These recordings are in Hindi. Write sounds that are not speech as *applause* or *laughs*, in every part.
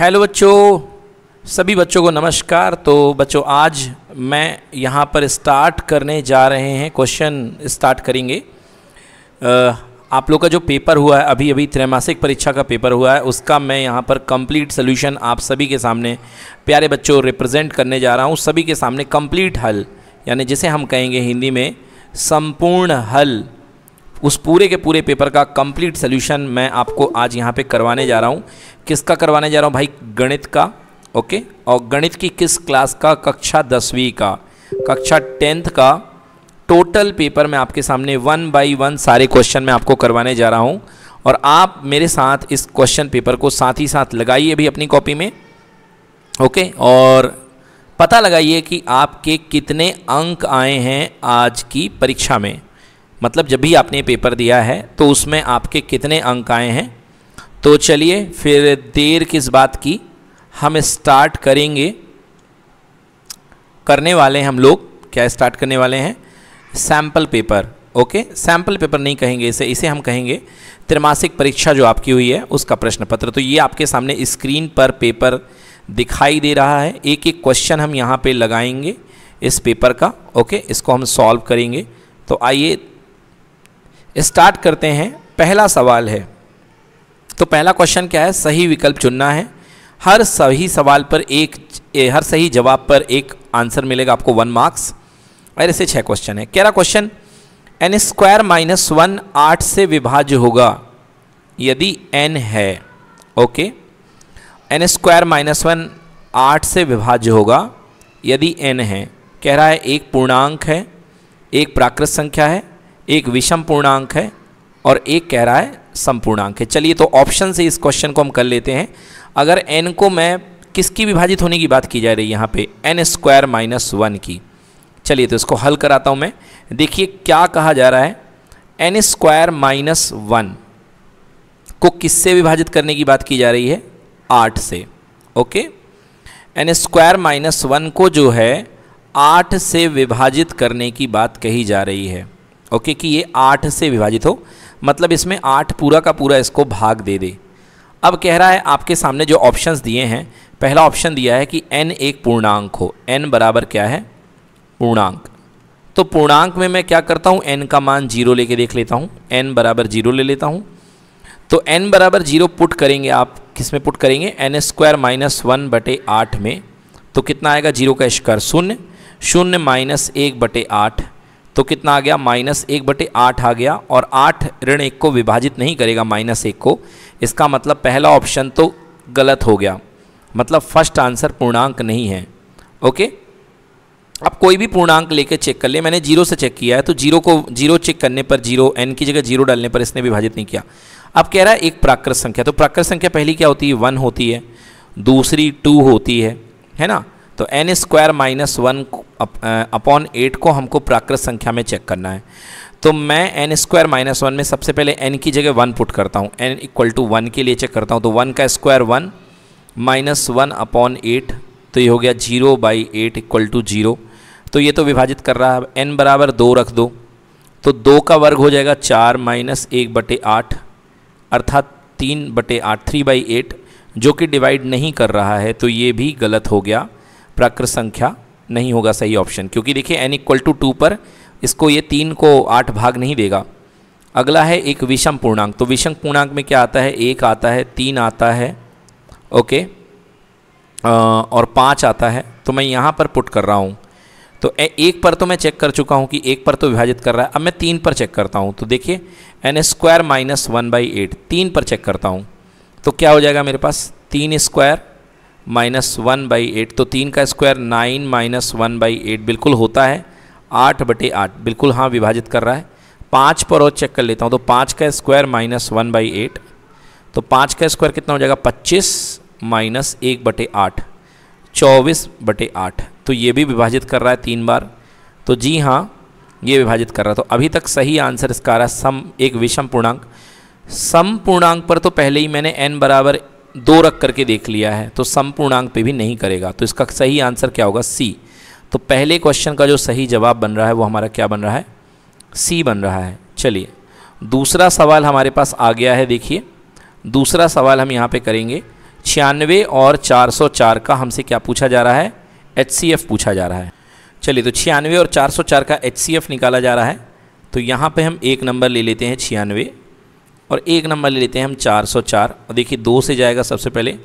हेलो बच्चों सभी बच्चों को नमस्कार तो बच्चों आज मैं यहाँ पर स्टार्ट करने जा रहे हैं क्वेश्चन स्टार्ट करेंगे आप लोग का जो पेपर हुआ है अभी अभी त्रैमासिक परीक्षा का पेपर हुआ है उसका मैं यहाँ पर कंप्लीट सोल्यूशन आप सभी के सामने प्यारे बच्चों रिप्रेजेंट करने जा रहा हूँ सभी के सामने कंप्लीट हल यानी जिसे हम कहेंगे हिंदी में संपूर्ण हल उस पूरे के पूरे पेपर का कंप्लीट सोल्यूशन मैं आपको आज यहाँ पे करवाने जा रहा हूँ किसका करवाने जा रहा हूँ भाई गणित का ओके और गणित की किस क्लास का कक्षा दसवीं का कक्षा टेंथ का टोटल पेपर मैं आपके सामने वन बाई वन सारे क्वेश्चन मैं आपको करवाने जा रहा हूँ और आप मेरे साथ इस क्वेश्चन पेपर को साथ ही साथ लगाइए भी अपनी कॉपी में ओके और पता लगाइए कि आपके कितने अंक आए हैं आज की परीक्षा में मतलब जब भी आपने पेपर दिया है तो उसमें आपके कितने अंक आए हैं तो चलिए फिर देर किस बात की हम स्टार्ट करेंगे करने वाले हैं हम लोग क्या स्टार्ट करने वाले हैं sample paper okay sample paper नहीं कहेंगे इसे इसे हम कहेंगे त्रिमासिक परीक्षा जो आपकी हुई है उसका प्रश्न पत्र तो ये आपके सामने स्क्रीन पर पेपर दिखाई दे रहा है एक एक क्वेश्चन हम यहाँ पे लगाएंगे इस पेपर का ओके इसको हम सॉल्व करेंगे तो आइए स्टार्ट करते हैं पहला सवाल है तो पहला क्वेश्चन क्या है सही विकल्प चुनना है हर सही सवाल पर एक हर सही जवाब पर एक आंसर मिलेगा आपको वन मार्क्स और ऐसे छह क्वेश्चन है रहा question n square minus one आठ से विभाज्य होगा यदि एन है okay n square minus one आठ से विभाज्य होगा यदि एन है कह रहा है एक पूर्णांक है एक प्राकृत संख्या है एक विषम पूर्णांक है और एक कह रहा है संपूर्णांक है चलिए तो ऑप्शन से इस क्वेश्चन को हम कर लेते हैं अगर एन को मैं किसकी विभाजित होने की बात की जा रही है यहाँ पे एन स्क्वायर माइनस वन की चलिए तो इसको हल कराता हूँ मैं देखिए क्या कहा जा रहा है एन स्क्वायर माइनस वन को किससे विभाजित करने की बात की जा रही है आठ से okay n square minus one को जो है आठ से विभाजित करने की बात कही जा रही है ओके कि ये आठ से विभाजित हो मतलब इसमें आठ पूरा का पूरा इसको भाग दे दे अब कह रहा है आपके सामने जो ऑप्शंस दिए हैं पहला ऑप्शन दिया है कि एन एक पूर्णांक हो एन बराबर क्या है पूर्णांक तो पूर्णांक में मैं क्या करता हूँ एन का मान जीरो लेके देख लेता हूँ एन बराबर जीरो ले लेता हूँ तो एन बराबर जीरो पुट करेंगे आप किस में पुट करेंगे एन स्क्वायर माइनस वन बटे आठ में तो कितना आएगा जीरो का स्क्वायर शून्य शून्य माइनस एक बटे आठ तो कितना आ गया माइनस एक बटे आठ आ गया और आठ ऋण एक को विभाजित नहीं करेगा माइनस एक को इसका मतलब पहला ऑप्शन तो गलत हो गया मतलब फर्स्ट आंसर पूर्णांक नहीं है ओके अब कोई भी पूर्णांक लेके चेक कर ले मैंने जीरो से चेक किया है तो जीरो को जीरो चेक करने पर जीरो एन की जगह जीरो डालने पर इसने विभाजित नहीं किया अब कह रहा है एक प्राकृत संख्या तो प्राकृत संख्या पहली क्या होती है वन होती है दूसरी टू होती है है ना तो n square minus one upon eight को हमको प्राकृत संख्या में चेक करना है तो मैं एन स्क्वायर माइनस वन में सबसे पहले एन की जगह वन पुट करता हूँ एन इक्वल टू वन के लिए चेक करता हूँ तो वन का square one minus one upon eight तो ये हो गया zero by eight equal to zero तो ये तो विभाजित कर रहा है एन बराबर दो रख दो तो दो का वर्ग हो जाएगा चार माइनस एक बटे आठ अर्थात तीन बटे आठ थ्री बाई एट जो कि डिवाइड नहीं कर रहा है तो ये भी गलत हो गया प्राकृत संख्या नहीं होगा सही ऑप्शन क्योंकि देखिए एन इक्वल टू टू पर इसको ये तीन को आठ भाग नहीं देगा अगला है एक विषम पूर्णांक तो विषम पूर्णांक में क्या आता है एक आता है तीन आता है ओके आ, और पाँच आता है तो मैं यहाँ पर पुट कर रहा हूँ तो ए, एक पर तो मैं चेक कर चुका हूँ कि एक पर तो विभाजित कर रहा है अब मैं तीन पर चेक करता हूँ तो देखिए n square minus one by eight तीन पर चेक करता हूँ तो क्या हो जाएगा मेरे पास तीन square minus one by eight तो तीन का square nine minus one by eight बिल्कुल होता है आठ बटे आठ बिल्कुल हाँ विभाजित कर रहा है पाँच पर और चेक कर लेता हूँ तो पाँच का square minus one by eight तो पाँच का स्क्वायर कितना हो जाएगा पच्चीस माइनस एक बटे आठ चौबीस बटे आठ तो ये भी विभाजित कर रहा है तीन बार तो जी हाँ ये विभाजित कर रहा तो अभी तक सही आंसर इसका आ रहा है सम एक विषम पूर्णांक सम पूर्णांक पर तो पहले ही मैंने एन बराबर दो रख करके देख लिया है तो समपूर्णांक पे भी नहीं करेगा तो इसका सही आंसर क्या होगा सी तो पहले क्वेश्चन का जो सही जवाब बन रहा है वो हमारा क्या बन रहा है सी बन रहा है चलिए दूसरा सवाल हमारे पास आ गया है देखिए दूसरा सवाल हम यहाँ पे करेंगे छियानवे और 404 का हमसे क्या पूछा जा रहा है एच पूछा जा रहा है चलिए तो छियानवे और 404 का एच निकाला जा रहा है तो यहाँ पे हम एक नंबर ले लेते हैं छियानवे और एक नंबर ले लेते हैं हम चार सौ चार और देखिए दो से जाएगा सबसे पहले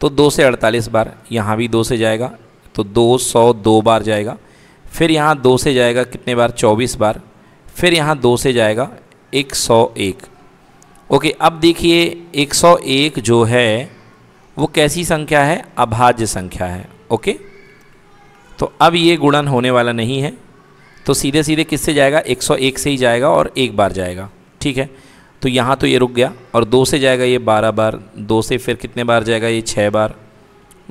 तो दो से अड़तालीस बार यहाँ भी दो से जाएगा तो दो सौ दो बार जाएगा फिर यहाँ दो से जाएगा कितने बार चौबीस बार फिर यहाँ दो से जाएगा एक सौ एक ओके अब देखिए एक सौ एक जो है वो कैसी संख्या है अभाज्य संख्या है ओके तो अब ये गुणन होने वाला नहीं है तो सीधे सीधे किससे जाएगा 101 से ही जाएगा और एक बार जाएगा ठीक है तो यहाँ तो ये रुक गया और दो से जाएगा ये बारह बार दो से फिर कितने बार जाएगा ये छः बार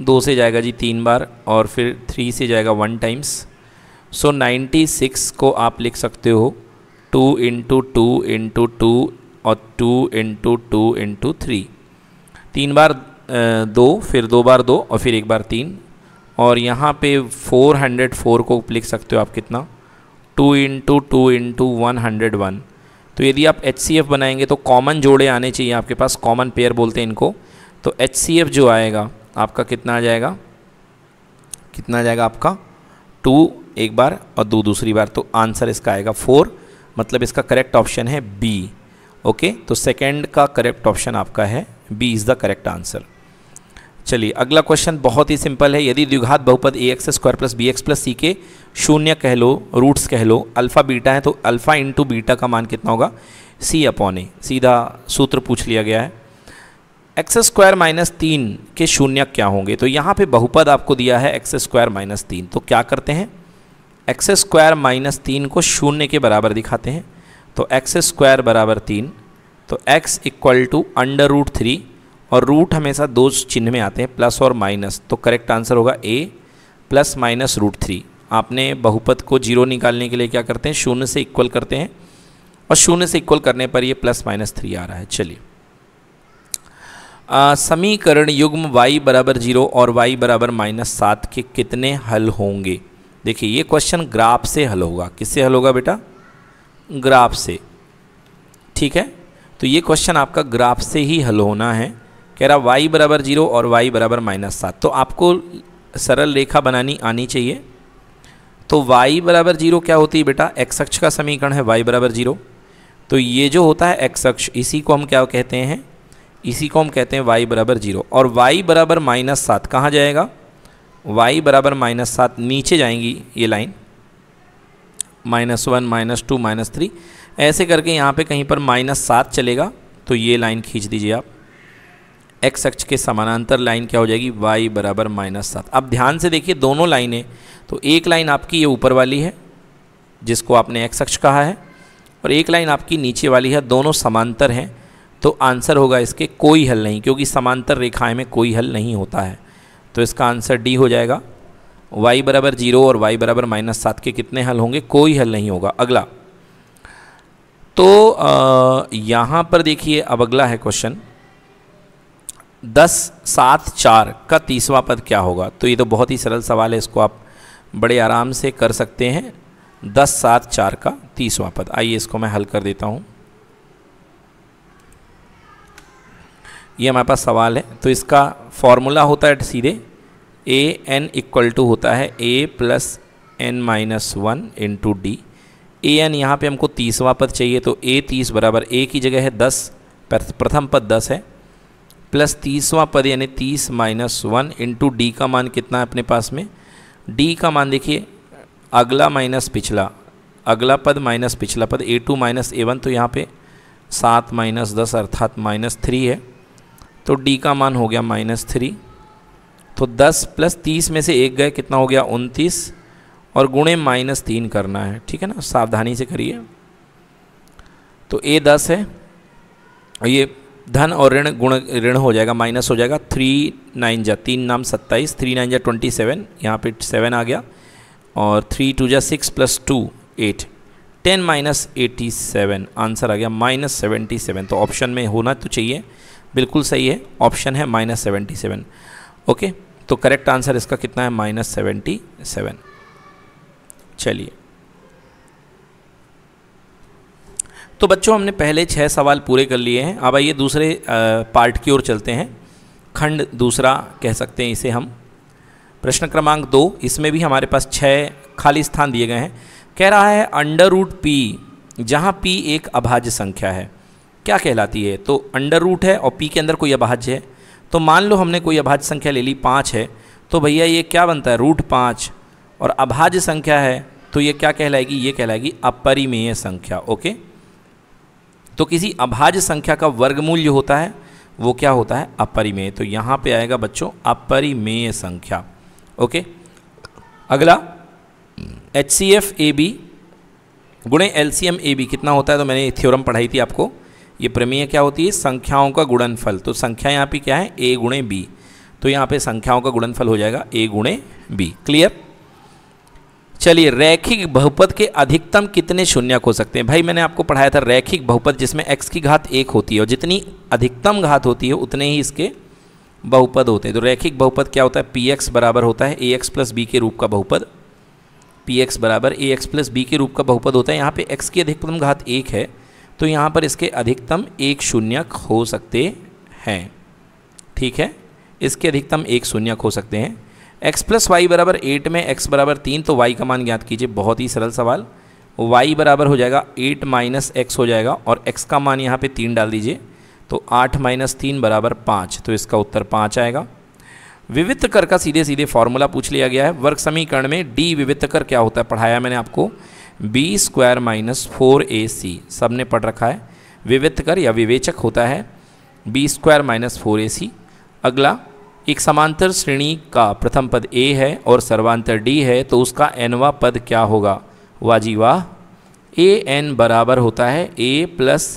दो से जाएगा जी तीन बार और फिर थ्री से जाएगा one times so ninety six को आप लिख सकते हो two into two into two और two into two into three तीन बार दो फिर दो बार दो और फिर एक बार तीन और यहाँ पे फोर हंड्रेड फोर को लिख सकते हो आप कितना two into two into one hundred one तो यदि आप एच बनाएंगे तो कॉमन जोड़े आने चाहिए आपके पास कॉमन पेयर बोलते हैं इनको तो एच जो आएगा आपका कितना आ जाएगा कितना आ जाएगा आपका टू एक बार और दो दूसरी बार तो आंसर इसका आएगा फोर मतलब इसका करेक्ट ऑप्शन है बी ओके तो सेकेंड का करेक्ट ऑप्शन आपका है B is the correct answer चलिए अगला क्वेश्चन बहुत ही सिंपल है यदि द्विघात बहुपद a x square plus b x plus c के शून्य कह लो रूट्स कह लो अल्फ़ा बीटा है तो अल्फ़ा इंटू बीटा का मान कितना होगा सी अपॉन ए सीधा सूत्र पूछ लिया गया है एक्स स्क्वायर माइनस तीन के शून्य क्या होंगे तो यहाँ पे बहुपद आपको दिया है एक्स स्क्वायर माइनस तीन तो क्या करते हैं एक्स स्क्वायर माइनस तीन को शून्य के बराबर दिखाते हैं तो एक्स स्क्वायर बराबर तीन तो x equal to under root three और रूट हमेशा दो चिन्ह में आते हैं प्लस और माइनस तो करेक्ट आंसर होगा ए प्लस माइनस रूट थ्री आपने बहुपद को जीरो निकालने के लिए क्या करते हैं शून्य से इक्वल करते हैं और शून्य से इक्वल करने पर ये प्लस माइनस थ्री आ रहा है चलिए समीकरण युग्म वाई बराबर जीरो और वाई बराबर माइनस सात के कितने हल होंगे देखिए ये क्वेश्चन ग्राफ से हल होगा किससे हल होगा बेटा ग्राफ से ठीक है तो ये क्वेश्चन आपका ग्राफ से ही हल होना है कह रहा वाई बराबर जीरो और वाई बराबर माइनस सात तो आपको सरल रेखा बनानी आनी चाहिए तो वाई बराबर जीरो क्या होती है बेटा एक्स अक्ष का समीकरण है वाई बराबर जीरो तो ये जो होता है एक्स अक्ष इसी को हम क्या कहते हैं इसी को हम कहते हैं वाई बराबर जीरो और वाई बराबर माइनस सात कहाँ जाएगा वाई बराबर माइनस सात नीचे जाएंगी ये line minus one minus two minus three ऐसे करके यहाँ पे कहीं पर माइनस सात चलेगा तो ये लाइन खींच दीजिए आप एक्स अक्ष के समानांतर लाइन क्या हो जाएगी वाई बराबर माइनस सात अब ध्यान से देखिए दोनों लाइनें तो एक लाइन आपकी ये ऊपर वाली है जिसको आपने एक्स अक्ष कहा है और एक लाइन आपकी नीचे वाली है दोनों समांतर हैं तो आंसर होगा इसके कोई हल नहीं क्योंकि समांतर रेखाएँ में कोई हल नहीं होता है तो इसका आंसर डी हो जाएगा वाई बराबर जीरो और वाई बराबर माइनस सात के कितने हल होंगे कोई हल नहीं होगा अगला तो यहाँ पर देखिए अब अगला है क्वेश्चन दस सात चार का तीसवा पद क्या होगा तो ये तो बहुत ही सरल सवाल है इसको आप बड़े आराम से कर सकते हैं दस सात चार का तीसवा पद आइए इसको मैं हल कर देता हूँ ये हमारे पास सवाल है तो इसका फॉर्मूला होता है सीधे ए एन इक्वल टू होता है a plus n minus one into d a n यहाँ पर हमको तीसवा पद चाहिए तो ए तीस बराबर ए की जगह है दस प्रथम पद दस है प्लस तीसवां पद यानी तीस माइनस वन इंटू डी का मान कितना है अपने पास में डी का मान देखिए अगला माइनस पिछला अगला पद माइनस पिछला पद a two minus a one तो यहाँ पे सात माइनस दस अर्थात माइनस थ्री है तो डी का मान हो गया माइनस थ्री तो दस प्लस तीस में से एक गए कितना हो गया उनतीस और गुणे माइनस तीन करना है ठीक है ना सावधानी से करिए तो ए दस है ये धन और ऋण गुण ऋण हो जाएगा माइनस हो जाएगा थ्री नाइन जा तीन नाम सत्ताईस थ्री नाइन जा ट्वेंटी सेवन यहाँ पर सेवन आ गया और थ्री टू जा six plus two eight ten minus eighty seven answer आ गया माइनस सेवेंटी सेवन तो ऑप्शन में होना तो चाहिए बिल्कुल सही है ऑप्शन है माइनस सेवेंटी सेवन ओके तो करेक्ट आंसर इसका कितना है माइनस सेवेंटी सेवन चलिए तो बच्चों हमने पहले छः सवाल पूरे कर लिए हैं अब आइए दूसरे पार्ट की ओर चलते हैं खंड दूसरा कह सकते हैं इसे हम प्रश्न क्रमांक दो इसमें भी हमारे पास छः खाली स्थान दिए गए हैं कह रहा है अंडर रूट पी जहाँ पी एक अभाज्य संख्या है क्या कहलाती है तो अंडर रूट है और पी के अंदर कोई अभाज्य है तो मान लो हमने कोई अभाज्य संख्या ले ली पाँच है तो भैया ये क्या बनता है रूट पाँच और अभाज्य संख्या है तो ये क्या कहलाएगी ये कहलाएगी अपरिमेय संख्या ओके तो किसी अभाज्य संख्या का वर्गमूल जो होता है वो क्या होता है अपरिमेय तो यहाँ पे आएगा बच्चों अपरिमेय संख्या ओके अगला H C F a b गुणे L C M a b कितना होता है तो मैंने थ्योरम पढ़ाई थी आपको ये प्रमेय क्या होती है संख्याओं का गुणनफल तो संख्या यहाँ पे क्या है ए गुणे बी तो यहाँ पे संख्याओं का गुणनफल हो जाएगा ए गुणे बी क्लियर चलिए रैखिक बहुपद के अधिकतम कितने शून्यक हो सकते हैं भाई मैंने आपको पढ़ाया था रैखिक बहुपद जिसमें एक्स की घात एक होती है और जितनी अधिकतम घात होती है उतने ही इसके बहुपद होते हैं तो रैखिक बहुपद क्या होता है पी एक्स बराबर होता है ए एक्स प्लस बी के रूप का बहुपद पी एक्स बराबर ए एक्स प्लस बी के रूप का बहुपद होता है यहाँ पर एक्स की अधिकतम घात एक है तो यहाँ पर इसके अधिकतम एक शून्यक हो सकते हैं ठीक है इसके अधिकतम एक शून्यक हो सकते हैं एक्स प्लस वाई बराबर एट में एक्स बराबर तीन तो वाई का मान ज्ञात कीजिए बहुत ही सरल सवाल वाई बराबर हो जाएगा एट माइनस एक्स हो जाएगा और एक्स का मान यहाँ पे तीन डाल दीजिए तो आठ माइनस तीन बराबर पाँच तो इसका उत्तर पाँच आएगा विविध कर का सीधे सीधे फॉर्मूला पूछ लिया गया है वर्ग समीकरण में डी विविध कर क्या होता है पढ़ाया मैंने आपको b square minus four a c सब ने पढ़ रखा है विविध कर या विवेचक होता है b square minus four a c अगला एक समांतर श्रेणी का प्रथम पद ए है और सर्वांतर डी है तो उसका एनवा पद क्या होगा वाजीवा ए एन बराबर होता है a plus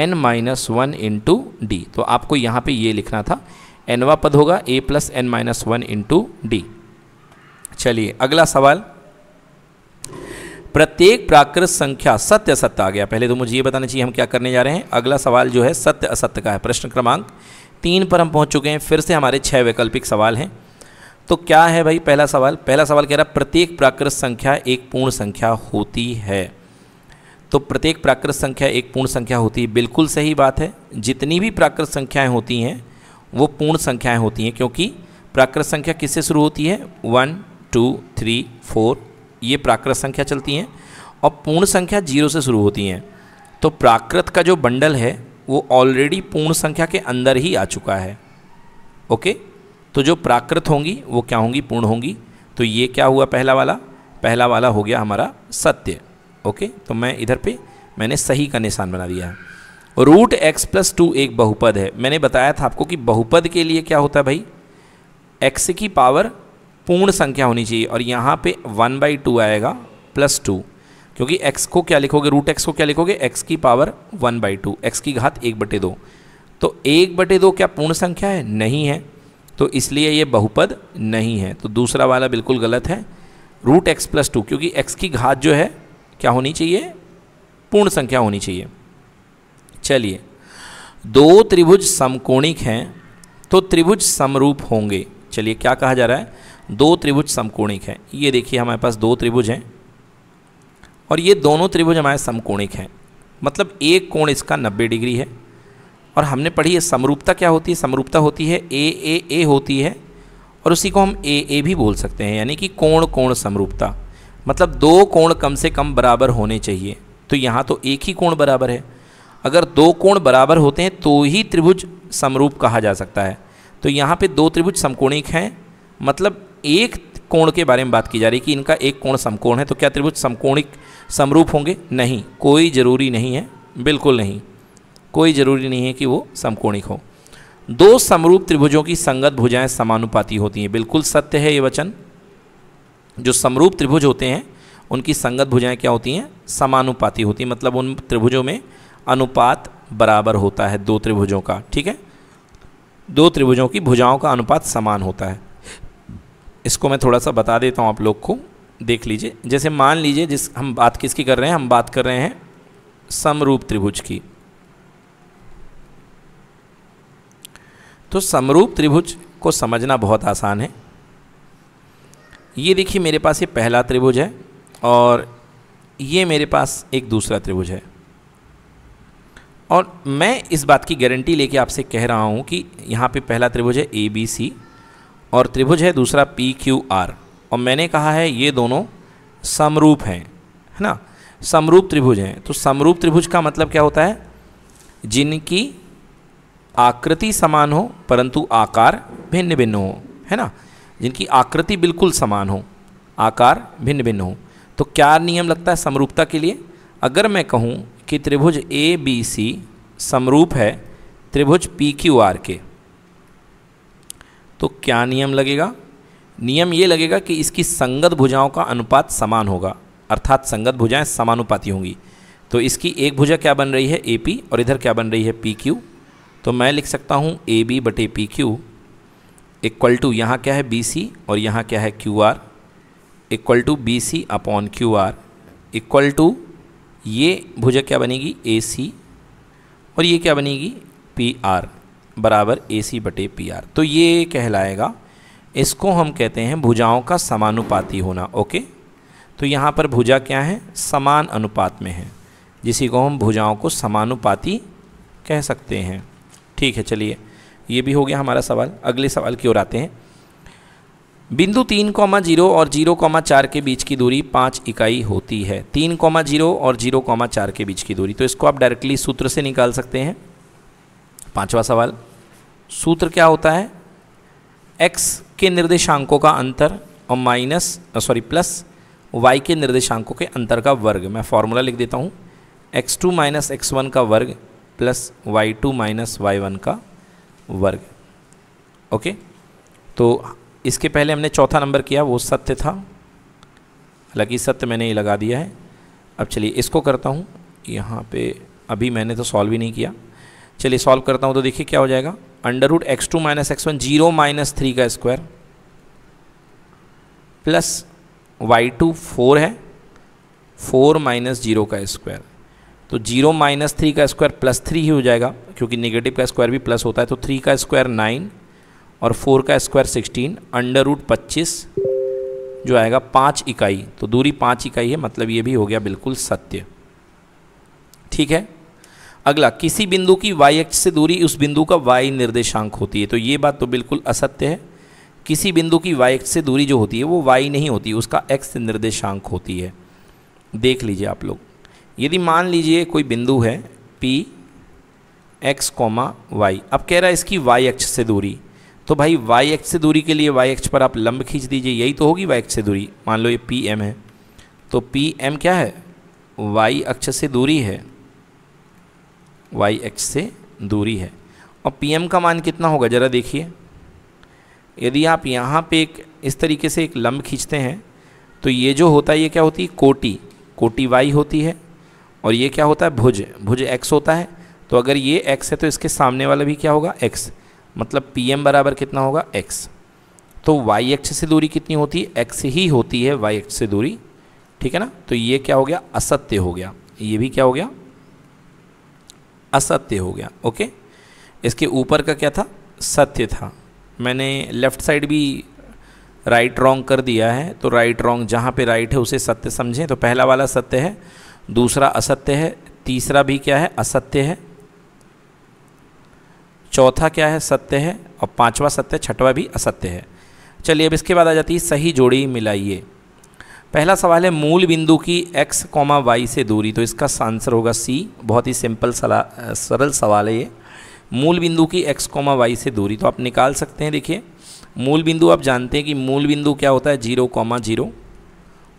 n minus one into d तो आपको यहाँ पे ये लिखना था एनवा पद होगा ए plus n minus one into d चलिए अगला सवाल प्रत्येक प्राकृत संख्या सत्य असत्य आ गया पहले तो मुझे ये बताना चाहिए हम क्या करने जा रहे हैं अगला सवाल जो है सत्य असत्य का है प्रश्न क्रमांक तीन पर हम पहुँच चुके हैं फिर से हमारे छः वैकल्पिक सवाल हैं तो क्या है भाई पहला सवाल पहला सवाल कह रहा है प्रत्येक प्राकृत संख्या एक पूर्ण संख्या होती है तो प्रत्येक प्राकृत संख्या एक पूर्ण संख्या होती है बिल्कुल सही बात है जितनी भी प्राकृत संख्याएँ होती हैं वो पूर्ण संख्याएँ होती हैं क्योंकि प्राकृत संख्या किससे शुरू होती है वन टू थ्री फोर ये प्राकृत संख्या चलती हैं और पूर्ण संख्या जीरो से शुरू होती हैं तो प्राकृत का जो बंडल है वो ऑलरेडी पूर्ण संख्या के अंदर ही आ चुका है ओके तो जो प्राकृत होंगी वो क्या होंगी पूर्ण होंगी तो ये क्या हुआ पहला वाला पहला वाला हो गया हमारा सत्य ओके तो मैं इधर पे मैंने सही का निशान बना दिया है रूट एक्स प्लस टू एक बहुपद है मैंने बताया था आपको कि बहुपद के लिए क्या होता है भाई एक्स की पावर पूर्ण संख्या होनी चाहिए और यहाँ पे वन बाई टू आएगा प्लस टू क्योंकि x को क्या लिखोगे रूट एक्स को क्या लिखोगे x की power one by two x की घात एक बटे दो तो एक बटे दो क्या पूर्ण संख्या है नहीं है तो इसलिए ये बहुपद नहीं है तो दूसरा वाला बिल्कुल गलत है रूट एक्स प्लस टू क्योंकि एक्स की घात जो है क्या होनी चाहिए पूर्ण संख्या होनी चाहिए चलिए दो त्रिभुज समकोणिक हैं तो त्रिभुज समरूप होंगे चलिए क्या कहा जा रहा है दो त्रिभुज समकोणिक हैं ये देखिए हमारे पास दो त्रिभुज हैं और ये दोनों त्रिभुज हमारे समकोणिक हैं मतलब एक कोण इसका नब्बे डिग्री है और हमने पढ़ी है समरूपता क्या होती है समरूपता होती है ए ए ए होती है और उसी को हम ए ए भी बोल सकते हैं यानी कि कोण कोण समरूपता मतलब दो कोण कम से कम बराबर होने चाहिए तो यहाँ तो एक ही कोण बराबर है अगर दो कोण बराबर होते हैं तो ही त्रिभुज समरूप कहा जा सकता है तो यहाँ पे दो त्रिभुज समकोणिक हैं मतलब एक कोण के बारे में बात की जा रही है कि इनका एक कोण समकोण है तो क्या त्रिभुज समकोणिक समरूप होंगे नहीं कोई ज़रूरी नहीं है बिल्कुल नहीं कोई ज़रूरी नहीं है कि वो समकोणिक हो दो समरूप त्रिभुजों की संगत भुजाएं समानुपाती होती हैं बिल्कुल सत्य है ये वचन जो समरूप त्रिभुज होते हैं उनकी संगत भुजाएं क्या होती हैं समानुपाती होती हैं मतलब उन त्रिभुजों में अनुपात बराबर होता है दो त्रिभुजों का ठीक है दो त्रिभुजों की भुजाओं का अनुपात समान होता है इसको मैं थोड़ा सा बता देता हूँ आप लोग को देख लीजिए जैसे मान लीजिए जिस हम बात किसकी कर रहे हैं हम बात कर रहे हैं समरूप त्रिभुज की तो समरूप त्रिभुज को समझना बहुत आसान है ये देखिए मेरे पास ये पहला त्रिभुज है और ये मेरे पास एक दूसरा त्रिभुज है और मैं इस बात की गारंटी लेके आपसे कह रहा हूँ कि यहाँ पे पहला त्रिभुज है ए बी सी और त्रिभुज है दूसरा पी क्यू आर और मैंने कहा है ये दोनों समरूप हैं है ना समरूप त्रिभुज हैं तो समरूप त्रिभुज का मतलब क्या होता है जिनकी आकृति समान हो परंतु आकार भिन्न भिन्न हो है ना जिनकी आकृति बिल्कुल समान हो आकार भिन्न भिन्न हो तो क्या नियम लगता है समरूपता के लिए अगर मैं कहूँ कि त्रिभुज ए बी सी समरूप है त्रिभुज पी क्यू आर के तो क्या नियम लगेगा नियम ये लगेगा कि इसकी संगत भुजाओं का अनुपात समान होगा अर्थात संगत भुजाएं समानुपाती होंगी तो इसकी एक भुजा क्या बन रही है ए पी और इधर क्या बन रही है पी क्यू तो मैं लिख सकता हूँ ए बी बटे पी क्यू इक्वल टू यहाँ क्या है बी सी और यहाँ क्या है Q R equal to B C upon Q R equal to ये भुजा क्या बनेगी ए सी और ये क्या बनेगी पी आर बराबर ए सी बटे पी आर तो ये कहलाएगा इसको हम कहते हैं भुजाओं का समानुपाती होना ओके तो यहाँ पर भुजा क्या है समान अनुपात में है जिसी को हम भुजाओं को समानुपाती कह सकते हैं ठीक है चलिए ये भी हो गया हमारा सवाल अगले सवाल की ओर आते हैं बिंदु तीन कौमा जीरो और जीरो कौमा चार के बीच की दूरी पाँच इकाई होती है तीन कौमा जीरो और जीरो कौमा चार के बीच की दूरी तो इसको आप डायरेक्टली सूत्र से निकाल सकते हैं पांचवा सवाल सूत्र क्या होता है एक्स के निर्देशांकों का अंतर और माइनस सॉरी प्लस वाई के निर्देशांकों के अंतर का वर्ग मैं फॉर्मूला लिख देता हूँ x two minus x one का वर्ग plus y two minus y one का वर्ग ओके तो इसके पहले हमने चौथा नंबर किया वो सत्य था हालांकि सत्य मैंने ये लगा दिया है अब चलिए इसको करता हूँ यहाँ पे अभी मैंने तो सॉल्व ही नहीं किया चलिए सॉल्व करता हूँ तो देखिए क्या हो जाएगा under root x two minus x one zero minus three का square plus y two four है फोर माइनस जीरो का स्क्वायर तो जीरो माइनस थ्री का स्क्वायर प्लस थ्री ही हो जाएगा क्योंकि निगेटिव का स्क्वायर भी प्लस होता है तो थ्री का स्क्वायर नाइन और फोर का स्क्वायर सिक्सटीन अंडर रूट पच्चीस जो आएगा पाँच इकाई तो दूरी पाँच इकाई है मतलब ये भी हो गया बिल्कुल सत्य ठीक है अगला किसी बिंदु की वाई एक्स से दूरी उस बिंदु का वाई निर्देशांक होती है तो ये बात तो बिल्कुल असत्य है किसी बिंदु की वाई एक्स से दूरी जो होती है वो वाई नहीं होती उसका एक्स निर्देशांक होती है देख लीजिए आप लोग यदि मान लीजिए कोई बिंदु है पी एक्स कॉमा वाई अब कह रहा है इसकी वाई एक्स से दूरी तो भाई वाई एक्स से दूरी के लिए वाई एक्स पर आप लंब खींच दीजिए यही तो होगी वाई एक्स से दूरी मान लो ये पी एम है तो पी एम क्या है वाई अक्ष से दूरी है वाई एक्स से दूरी है और पी एम का मान कितना होगा ज़रा देखिए यदि आप यहाँ पे एक इस तरीके से एक लंब खींचते हैं तो ये जो होता है ये क्या होती है कोटी कोटी वाई होती है और ये क्या होता है भुज भुज एक्स होता है तो अगर ये एक्स है तो इसके सामने वाला भी क्या होगा एक्स मतलब पी एम बराबर कितना होगा एक्स तो वाई एक्स से दूरी कितनी होती है एक्स ही होती है वाई एक्स से दूरी ठीक है ना तो ये क्या हो गया असत्य हो गया ये भी क्या हो गया असत्य हो गया ओके इसके ऊपर का क्या था सत्य था मैंने लेफ़्ट साइड भी राइट रॉन्ग कर दिया है तो राइट रॉन्ग जहाँ पे राइट है उसे सत्य समझें तो पहला वाला सत्य है दूसरा असत्य है तीसरा भी क्या है असत्य है चौथा क्या है सत्य है और पांचवा सत्य छठवा भी असत्य है चलिए अब इसके बाद आ जाती है सही जोड़ी मिलाइए पहला सवाल है मूल बिंदु की एक्स कॉमा वाई से दूरी तो इसका आंसर होगा सी बहुत ही सिंपल सला सरल सवाल है ये मूल बिंदु की एक्स कॉमा वाई से दूरी तो आप निकाल सकते हैं देखिए मूल बिंदु आप जानते हैं कि मूल बिंदु क्या होता है जीरो कॉमा जीरो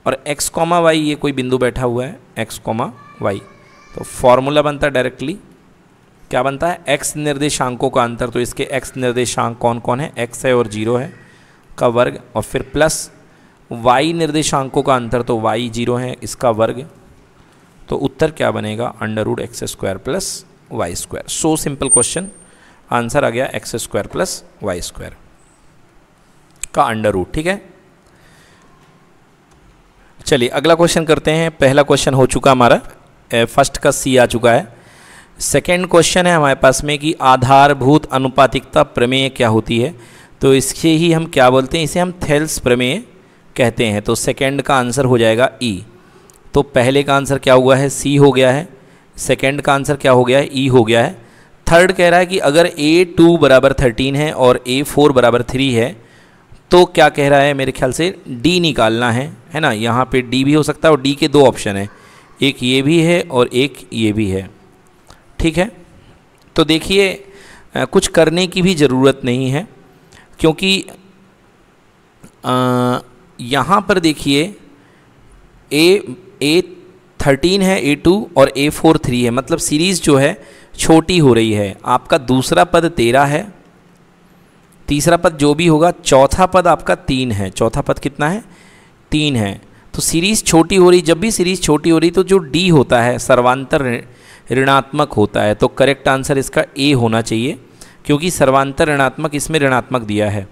और एक्स कॉमा वाई ये कोई बिंदु बैठा हुआ है एक्स कॉमा वाई तो फॉर्मूला बनता है डायरेक्टली क्या बनता है एक्स निर्देशांकों का अंतर तो इसके एक्स निर्देशांक कौन कौन है एक्स है और जीरो है का वर्ग और फिर प्लस वाई निर्देशांकों का अंतर तो वाई जीरो है इसका वर्ग तो उत्तर क्या बनेगा under root x square plus y square so simple question answer आ गया x square plus y square का अंडर रूड ठीक है चलिए अगला क्वेश्चन करते हैं पहला क्वेश्चन हो चुका हमारा फर्स्ट का सी आ चुका है सेकेंड क्वेश्चन है हमारे पास में कि आधारभूत अनुपातिकता प्रमेय क्या होती है तो इसके ही हम क्या बोलते हैं इसे हम थेल्स प्रमेय कहते हैं तो सेकेंड का आंसर हो जाएगा ई e. तो पहले का आंसर क्या हुआ है सी हो गया है सेकेंड का आंसर क्या हो गया है ई e हो गया है थर्ड कह रहा है कि अगर ए टू बराबर थर्टीन है और ए फोर बराबर थ्री है तो क्या कह रहा है मेरे ख्याल से डी निकालना है है ना यहाँ पे डी भी हो सकता है और डी के दो ऑप्शन हैं एक ये भी है और एक ये भी है ठीक है तो देखिए कुछ करने की भी ज़रूरत नहीं है क्योंकि आ, यहाँ पर देखिए ए ए थर्टीन है ए टू और ए फोर थ्री है मतलब सीरीज़ जो है छोटी हो रही है आपका दूसरा पद तेरह है तीसरा पद जो भी होगा चौथा पद आपका तीन है चौथा पद कितना है तीन है तो सीरीज़ छोटी हो रही जब भी सीरीज़ छोटी हो रही तो जो डी होता है सर्वांतर ऋणात्मक होता है तो करेक्ट आंसर इसका ए होना चाहिए क्योंकि सर्वांतर ऋणात्मक इसमें ऋणात्मक दिया है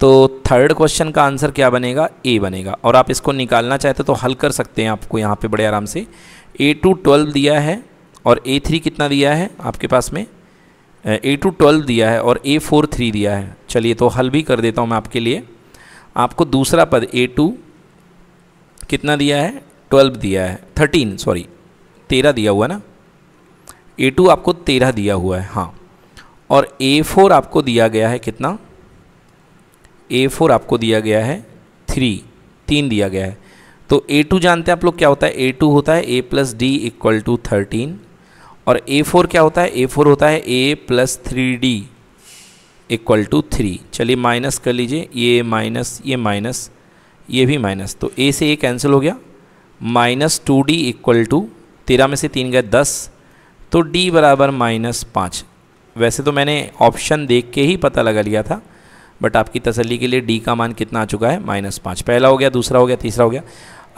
तो थर्ड क्वेश्चन का आंसर क्या बनेगा ए बनेगा और आप इसको निकालना चाहते तो हल कर सकते हैं आपको यहाँ पे बड़े आराम से ए टू ट्वेल्व दिया है और ए थ्री कितना दिया है आपके पास में ए टू ट्वेल्व दिया है और ए फोर थ्री दिया है चलिए तो हल भी कर देता हूँ मैं आपके लिए आपको दूसरा पद ए टू कितना दिया है ट्वेल्व दिया है थर्टीन सॉरी तेरह दिया हुआ ना ए टू आपको तेरह दिया हुआ है हाँ और ए फोर आपको दिया गया है कितना ए फोर आपको दिया गया है थ्री तीन दिया गया है तो ए टू जानते हैं आप लोग क्या होता है ए टू होता है a plus d equal to thirteen और ए फोर क्या होता है ए फोर होता है a plus three d equal to three चलिए माइनस कर लीजिए ये माइनस ये माइनस ये भी माइनस तो ए से ए कैंसिल हो गया minus two d equal to तेरह में से तीन गए दस तो डी बराबर माइनस पाँच वैसे तो मैंने ऑप्शन देख के ही पता लगा लिया था बट आपकी तसली के लिए डी का मान कितना आ चुका है माइनस पाँच पहला हो गया दूसरा हो गया तीसरा हो गया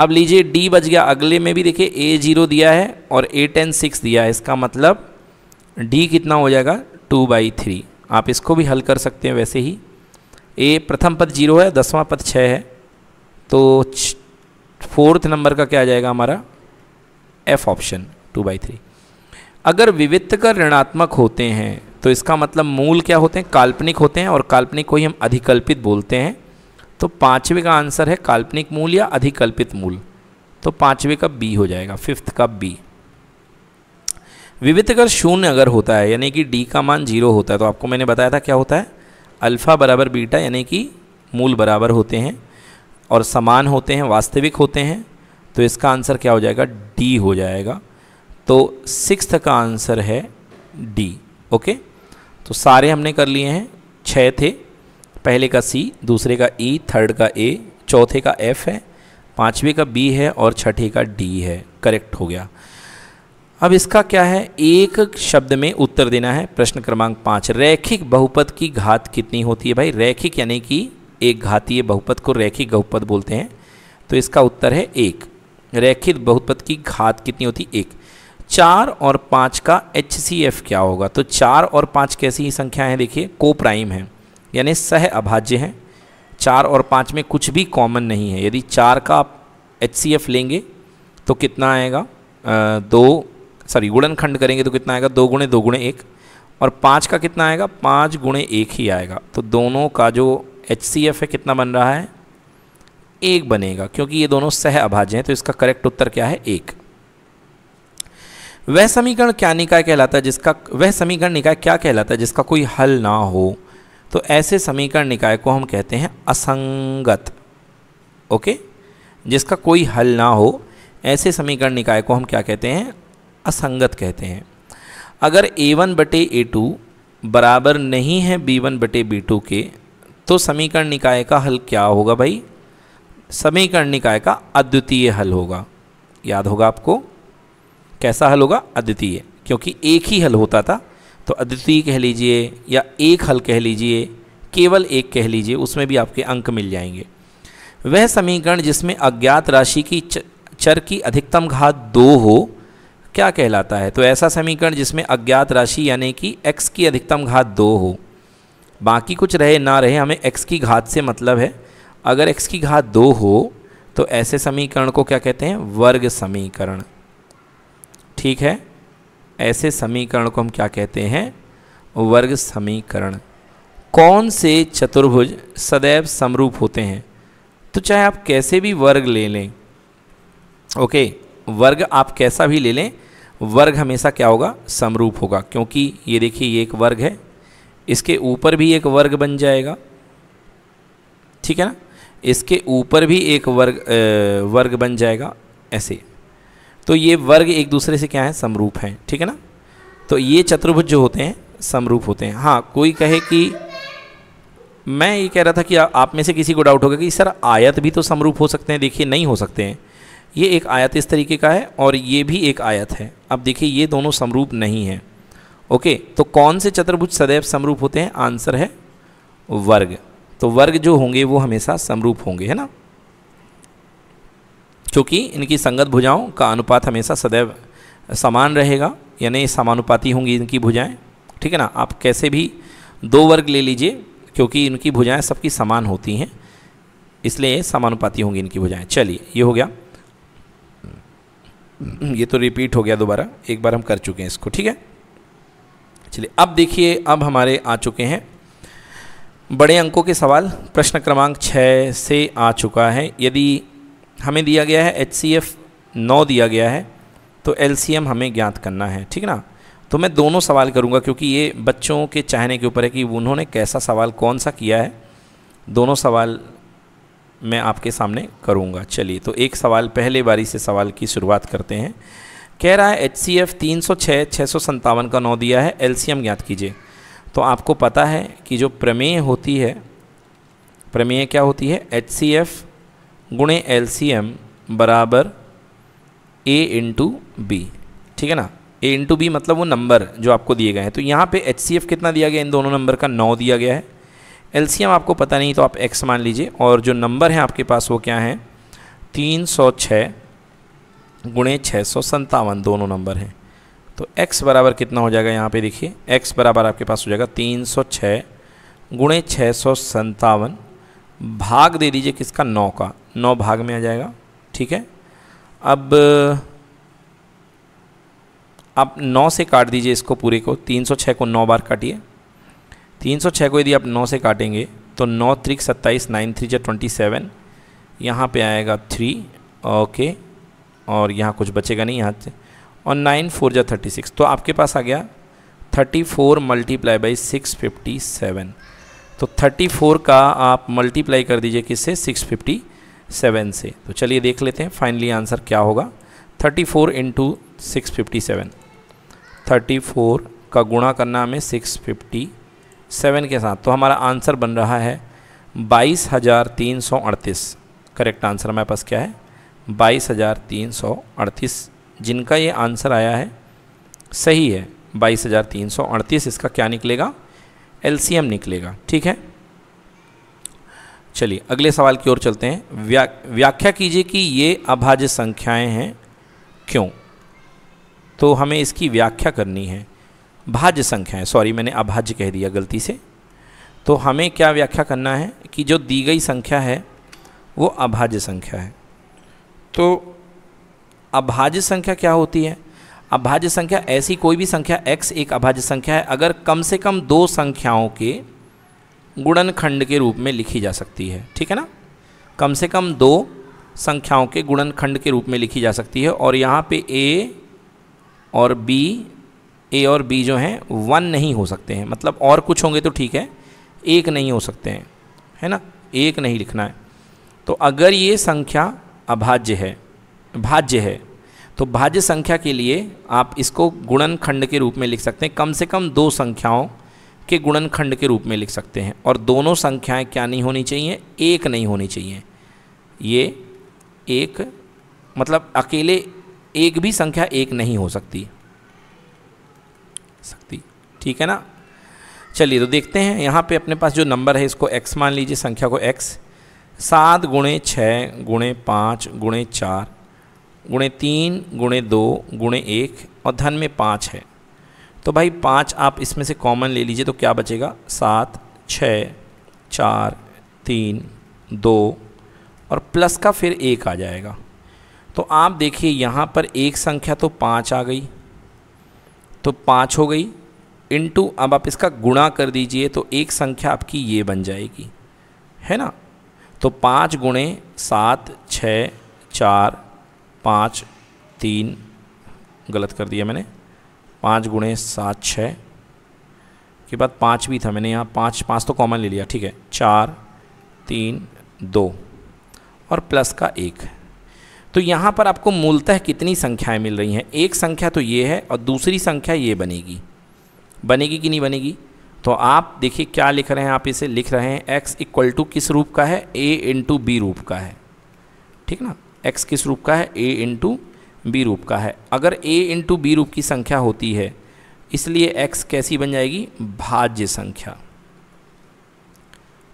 अब लीजिए डी बच गया अगले में भी देखिए ए जीरो दिया है और ए टेन सिक्स दिया है इसका मतलब डी कितना हो जाएगा टू बाई थ्री आप इसको भी हल कर सकते हैं वैसे ही ए प्रथम पद जीरो है दसवां पद छः है तो फोर्थ नंबर का क्या आ जाएगा हमारा F option two by three अगर विवित्त कर ऋणात्मक होते हैं तो इसका मतलब मूल क्या होते हैं काल्पनिक होते हैं और काल्पनिक को ही हम अधिकल्पित बोलते हैं तो पाँचवें का आंसर है काल्पनिक मूल या अधिकल्पित मूल तो पाँचवें का बी हो जाएगा फिफ्थ का बी विविध अगर शून्य अगर होता है यानी कि डी का मान जीरो होता है तो आपको मैंने बताया था क्या होता है अल्फ़ा बराबर बीटा यानी कि मूल बराबर होते हैं और समान होते हैं वास्तविक होते हैं तो इसका आंसर क्या हो जाएगा डी हो जाएगा तो सिक्स्थ का आंसर है डी ओके तो सारे हमने कर लिए हैं छः थे पहले का सी दूसरे का ई e, थर्ड का ए चौथे का एफ है पाँचवें का बी है और छठे का डी है करेक्ट हो गया अब इसका क्या है एक शब्द में उत्तर देना है प्रश्न क्रमांक पाँच रैखिक बहुपद की घात कितनी होती है भाई रैखिक यानी कि एक घातीय बहुपद को रैखिक बहुपद बोलते हैं तो इसका उत्तर है एक रैखिक बहुपद की घात कितनी होती है एक चार और पाँच का एच क्या होगा तो चार और पाँच कैसी संख्या है देखिए को प्राइम है यानी सह अभाज्य हैं चार और पाँच में कुछ भी कॉमन नहीं है यदि चार का आप एच लेंगे तो कितना आएगा आ, दो सॉरी गुणनखंड करेंगे तो कितना आएगा दो गुणे दो गुणे एक और पाँच का कितना आएगा पाँच गुणे एक ही आएगा तो दोनों का जो एच है कितना बन रहा है एक बनेगा क्योंकि ये दोनों सह अभाज्य हैं तो इसका करेक्ट उत्तर क्या है एक वह समीकरण क्या निकाय कहलाता है जिसका वह समीकरण निकाय क्या कहलाता है जिसका कोई हल ना हो तो ऐसे समीकरण निकाय को हम कहते हैं असंगत ओके जिसका कोई हल ना हो ऐसे समीकरण निकाय को हम क्या कहते हैं असंगत कहते हैं अगर ए वन बटे ए टू बराबर नहीं है बी वन बटे बी टू के तो समीकरण निकाय का हल क्या होगा भाई समीकरण निकाय का अद्वितीय हल होगा याद होगा आपको कैसा हल होगा अद्वितीय क्योंकि एक ही हल होता था तो अद्वितीय कह लीजिए या एक हल कह लीजिए केवल एक कह लीजिए उसमें भी आपके अंक मिल जाएंगे वह समीकरण जिसमें अज्ञात राशि की चर की अधिकतम घात दो हो क्या कहलाता है तो ऐसा समीकरण जिसमें अज्ञात राशि यानी कि x की अधिकतम घात दो हो बाकी कुछ रहे ना रहे हमें x की घात से मतलब है अगर x की घात दो हो तो ऐसे समीकरण को क्या कहते हैं वर्ग समीकरण ठीक है ऐसे समीकरण को हम क्या कहते हैं वर्ग समीकरण कौन से चतुर्भुज सदैव समरूप होते हैं तो चाहे आप कैसे भी वर्ग ले लें ओके वर्ग आप कैसा भी ले लें वर्ग हमेशा क्या होगा समरूप होगा क्योंकि ये देखिए ये एक वर्ग है इसके ऊपर भी एक वर्ग बन जाएगा ठीक है ना इसके ऊपर भी एक वर्ग आ, वर्ग बन जाएगा ऐसे तो ये वर्ग एक दूसरे से क्या है समरूप हैं ठीक है ना तो ये चतुर्भुज जो होते हैं समरूप होते हैं हाँ कोई कहे कि मैं ये कह रहा था कि आ, आप में से किसी को डाउट होगा कि सर आयत भी तो समरूप हो सकते हैं देखिए नहीं हो सकते हैं ये एक आयत इस तरीके का है और ये भी एक आयत है अब देखिए ये दोनों समरूप नहीं हैं ओके तो कौन से चतुर्भुज सदैव समरूप होते हैं आंसर है वर्ग तो वर्ग जो होंगे वो हमेशा समरूप होंगे है ना चूँकि इनकी संगत भुजाओं का अनुपात हमेशा सदैव समान रहेगा यानी समानुपाती होंगी इनकी भुजाएं ठीक है ना आप कैसे भी दो वर्ग ले लीजिए क्योंकि इनकी भुजाएं सबकी समान होती हैं इसलिए समानुपाती होंगी इनकी भुजाएं चलिए ये हो गया ये तो रिपीट हो गया दोबारा एक बार हम कर चुके हैं इसको ठीक है चलिए अब देखिए अब हमारे आ चुके हैं बड़े अंकों के सवाल प्रश्न क्रमांक छः से आ चुका है यदि हमें दिया गया है एच सी एफ नौ दिया गया है तो एल सी एम हमें ज्ञात करना है ठीक ना तो मैं दोनों सवाल करूँगा क्योंकि ये बच्चों के चाहने के ऊपर है कि उन्होंने कैसा सवाल कौन सा किया है दोनों सवाल मैं आपके सामने करूँगा चलिए तो एक सवाल पहले बारी से सवाल की शुरुआत करते हैं कह रहा है एच सी एफ तीन सौ छः छः सौ संतावन का नौ दिया है एल सी एम ज्ञात कीजिए तो आपको पता है कि जो प्रमेय होती है प्रमेय क्या होती है एच सी एफ़ गुणे एल सी एम बराबर ए इंटू बी ठीक है ना ए इंटू बी मतलब वो नंबर जो आपको दिए गए हैं तो यहाँ पे एच सी एफ कितना दिया गया इन दोनों नंबर का नौ दिया गया है एल सी एम आपको पता नहीं तो आप एक्स मान लीजिए और जो नंबर है आपके पास वो क्या है तीन सौ छः गुणे छः सौ संतावन दोनों नंबर हैं तो x बराबर कितना हो जाएगा यहाँ पे देखिए x बराबर आपके पास हो जाएगा तीन सौ छः गुणे छः सौ संतावन भाग दे दीजिए किसका नौ का नौ भाग में आ जाएगा ठीक है अब आप नौ से काट दीजिए इसको पूरे को तीन सौ छः को नौ बार काटिए तीन सौ छः को यदि आप नौ से काटेंगे तो नौ त्रिक सत्ताईस नाइन थ्री जो ट्वेंटी सेवन यहाँ पर आएगा थ्री ओके और यहाँ कुछ बचेगा नहीं यहाँ से और नाइन फोर जो थर्टी सिक्स तो आपके पास आ गया thirty four multiply by six fifty seven तो 34 का आप मल्टीप्लाई कर दीजिए किससे 657 से तो चलिए देख लेते हैं फाइनली आंसर क्या होगा 34 फोर इंटू सिक्स का गुणा करना हमें 657 के साथ तो हमारा आंसर बन रहा है बाईस हज़ार तीन सौ अड़तीस करेक्ट आंसर हमारे पास क्या है बाईस हज़ार तीन सौ अड़तीस जिनका ये आंसर आया है सही है बाईस हज़ार तीन सौ अड़तीस इसका क्या निकलेगा एलसीएम निकलेगा ठीक है चलिए अगले सवाल की ओर चलते हैं व्या व्याख्या कीजिए कि ये अभाज्य संख्याएं हैं क्यों तो हमें इसकी व्याख्या करनी है भाज्य संख्याएं सॉरी मैंने अभाज्य कह दिया गलती से तो हमें क्या व्याख्या करना है कि जो दी गई संख्या है वो अभाज्य संख्या है तो अभाज्य संख्या क्या होती है अभाज्य संख्या ऐसी कोई भी संख्या x एक अभाज्य संख्या है अगर कम से कम दो संख्याओं के गुणनखंड के रूप में लिखी जा सकती है ठीक है ना कम से कम दो संख्याओं के गुणनखंड के रूप में लिखी जा सकती है और यहाँ पे a और b ए और बी जो हैं वन नहीं हो सकते हैं मतलब और कुछ होंगे तो ठीक है एक नहीं हो सकते हैं है ना एक नहीं लिखना है तो अगर ये संख्या अभाज्य है भाज्य है तो भाज्य संख्या के लिए आप इसको गुणन खंड के रूप में लिख सकते हैं कम से कम दो संख्याओं के गुणन खंड के रूप में लिख सकते हैं और दोनों संख्याएं क्या नहीं होनी चाहिए एक नहीं होनी चाहिए ये एक मतलब अकेले एक भी संख्या एक नहीं हो सकती सकती ठीक है ना चलिए तो देखते हैं यहाँ पे अपने पास जो नंबर है इसको एक्स मान लीजिए संख्या को एक्स सात गुणे छः गुणे पाँच गुणे चार गुणे तीन गुणे दो गुणे एक और धन में पाँच है तो भाई पाँच आप इसमें से कॉमन ले लीजिए तो क्या बचेगा सात छः चार तीन दो और प्लस का फिर एक आ जाएगा तो आप देखिए यहाँ पर एक संख्या तो पाँच आ गई तो पाँच हो गई इनटू अब आप इसका गुणा कर दीजिए तो एक संख्या आपकी ये बन जाएगी है ना तो पाँच गुणे सात छः चार पाँच तीन गलत कर दिया मैंने पाँच गुणे सात छः के बाद पाँच भी था मैंने यहाँ पाँच पाँच तो कॉमन ले लिया ठीक है चार तीन दो और प्लस का एक तो यहाँ पर आपको मूलतः कितनी संख्याएं मिल रही हैं एक संख्या तो ये है और दूसरी संख्या ये बनेगी बनेगी कि नहीं बनेगी तो आप देखिए क्या लिख रहे हैं आप इसे लिख रहे हैं x इक्वल टू किस रूप का है a इंटू बी रूप का है ठीक ना एक्स किस रूप का है ए इंटू बी रूप का है अगर ए इंटू बी रूप की संख्या होती है इसलिए एक्स कैसी बन जाएगी भाज्य संख्या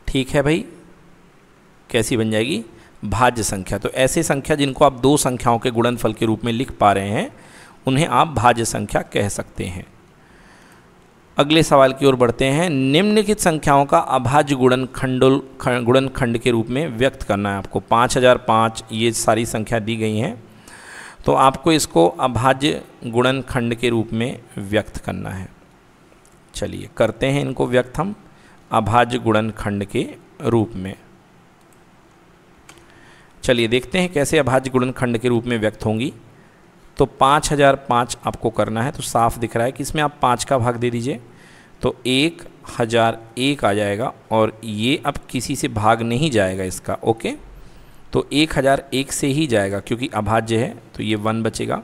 ठीक है भाई कैसी बन जाएगी भाज्य संख्या तो ऐसे संख्या जिनको आप दो संख्याओं के गुणनफल के रूप में लिख पा रहे हैं उन्हें आप भाज्य संख्या कह सकते हैं अगले सवाल की ओर बढ़ते हैं निम्नलिखित संख्याओं का अभाज्य गुणन खंडोल गुणन खंड के रूप में व्यक्त करना है आपको पाँच हज़ार पाँच ये सारी संख्या दी गई हैं तो आपको इसको अभाज्य गुणन खंड के रूप में व्यक्त करना है चलिए करते हैं इनको व्यक्त हम अभाज्य गुणन खंड के रूप में चलिए देखते हैं कैसे अभाज्य गुणन खंड के रूप में व्यक्त होंगी तो पाँच हज़ार पाँच आपको करना है तो साफ दिख रहा है कि इसमें आप पाँच का भाग दे दीजिए तो एक हज़ार एक आ जाएगा और ये अब किसी से भाग नहीं जाएगा इसका ओके तो एक हज़ार एक से ही जाएगा क्योंकि अभाज्य है तो ये वन बचेगा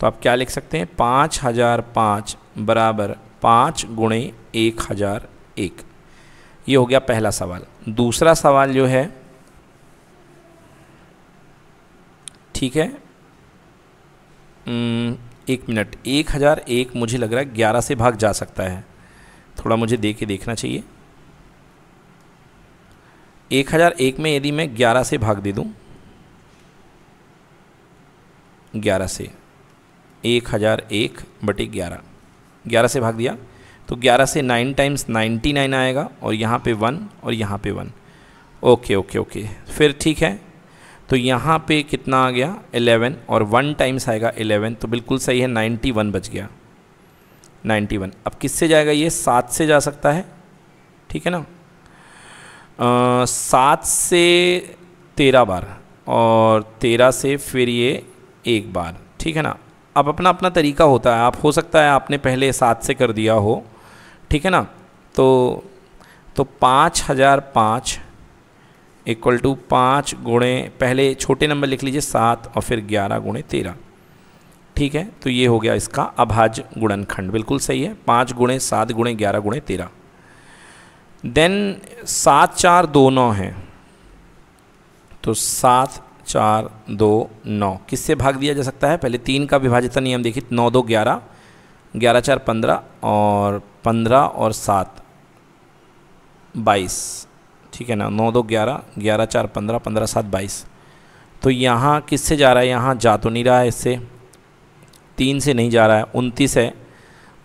तो आप क्या लिख सकते हैं पाँच हज़ार पाँच बराबर पाँच गुणे एक हज़ार एक ये हो गया पहला सवाल दूसरा सवाल जो है ठीक है हम्म, एक मिनट एक हज़ार एक मुझे लग रहा है ग्यारह से भाग जा सकता है थोड़ा मुझे दे के देखना चाहिए एक हज़ार एक में यदि मैं ग्यारह से भाग दे दूँ ग्यारह से एक हज़ार एक बटे ग्यारह ग्यारह से भाग दिया तो ग्यारह से नाइन टाइम्स नाइन्टी नाइन आएगा और यहाँ पे वन और यहाँ पे वन ओके ओके ओके फिर ठीक है तो यहाँ पे कितना आ गया 11 और वन टाइम्स आएगा 11 तो बिल्कुल सही है 91 बच गया 91 अब किससे जाएगा ये सात से जा सकता है ठीक है ना सात से तेरह बार और तेरह से फिर ये एक बार ठीक है ना अब अपना अपना तरीका होता है आप हो सकता है आपने पहले सात से कर दिया हो ठीक है ना तो तो पाँच हज़ार पाँच इक्वल टू पाँच गुणे पहले छोटे नंबर लिख लीजिए सात और फिर ग्यारह गुणे तेरह ठीक है तो ये हो गया इसका अभाज्य गुणनखंड बिल्कुल सही है पाँच गुणे सात गुणे ग्यारह गुणे तेरह देन सात चार दो नौ है तो सात चार दो नौ किससे भाग दिया जा सकता है पहले तीन का विभाजित नियम देखिए नौ दो ग्यारह ग्यारह चार पंद्रह और पंद्रह और सात बाईस ठीक है ना नौ दो ग्यारह ग्यारह चार पंद्रह पंद्रह सात बाईस तो यहाँ किससे जा रहा है यहाँ जा तो नहीं रहा है इससे तीन से नहीं जा रहा है उनतीस है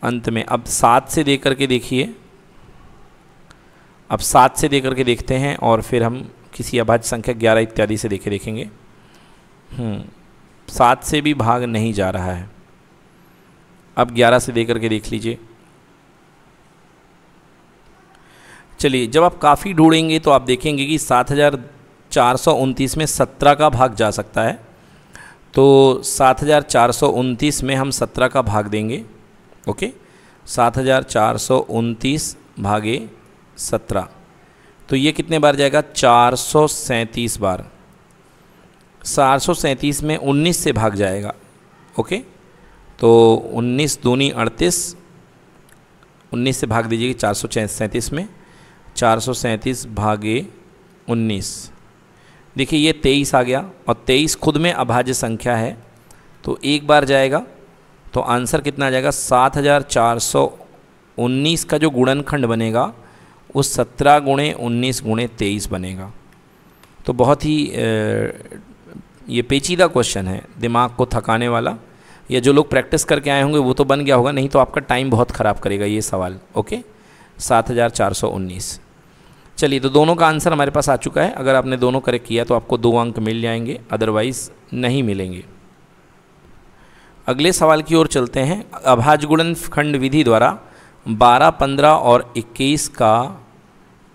अंत में अब सात से दे करके देखिए अब सात से दे करके देखते हैं और फिर हम किसी अभाज्य संख्या ग्यारह इत्यादि से देखे देखेंगे हम्म, सात से भी भाग नहीं जा रहा है अब ग्यारह से दे करके देख लीजिए चलिए जब आप काफ़ी ढूंढेंगे तो आप देखेंगे कि सात हज़ार चार सौ उनतीस में सत्रह का भाग जा सकता है तो सात हज़ार चार सौ उनतीस में हम सत्रह का भाग देंगे ओके सात हज़ार चार सौ उनतीस भागे सत्रह तो ये कितने बार जाएगा चार सौ सैंतीस बार चार सौ सैंतीस में उन्नीस से भाग जाएगा ओके तो उन्नीस दूनी अड़तीस उन्नीस से भाग दीजिएगा चार सौ सैंतीस में चार सौ सैंतीस भागे उन्नीस देखिए ये तेईस आ गया और तेईस खुद में अभाज्य संख्या है तो एक बार जाएगा तो आंसर कितना आ जाएगा सात हज़ार चार सौ उन्नीस का जो गुणनखंड बनेगा वो सत्रह गुणे उन्नीस गुणे तेईस बनेगा तो बहुत ही ये पेचीदा क्वेश्चन है दिमाग को थकाने वाला या जो लोग प्रैक्टिस करके आए होंगे वो तो बन गया होगा नहीं तो आपका टाइम बहुत ख़राब करेगा ये सवाल ओके सात हज़ार चार सौ उन्नीस चलिए तो दोनों का आंसर हमारे पास आ चुका है अगर आपने दोनों करेक्ट किया तो आपको दो अंक मिल जाएंगे अदरवाइज़ नहीं मिलेंगे अगले सवाल की ओर चलते हैं अभाजगुणन खंड विधि द्वारा 12, 15 और 21 का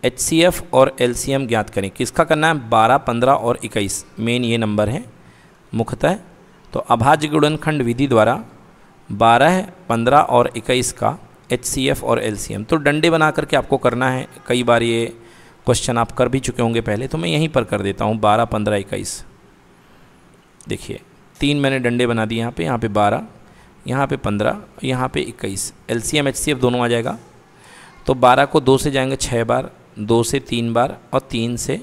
एच और एल ज्ञात करें किसका करना है 12, 15 और 21 मेन ये नंबर है मुख्यतः तो अभाज्य खंड विधि द्वारा 12, 15 और 21 का एच और एल तो डंडे बना करके आपको करना है कई बार ये क्वेश्चन आप कर भी चुके होंगे पहले तो मैं यहीं पर कर देता हूँ बारह पंद्रह इक्कीस देखिए तीन मैंने डंडे बना दिए यहाँ पे यहाँ पे बारह यहाँ पे पंद्रह यहाँ पे इक्कीस L C M H C F दोनों आ जाएगा तो बारह को दो से जाएंगे छः बार दो से तीन बार और तीन से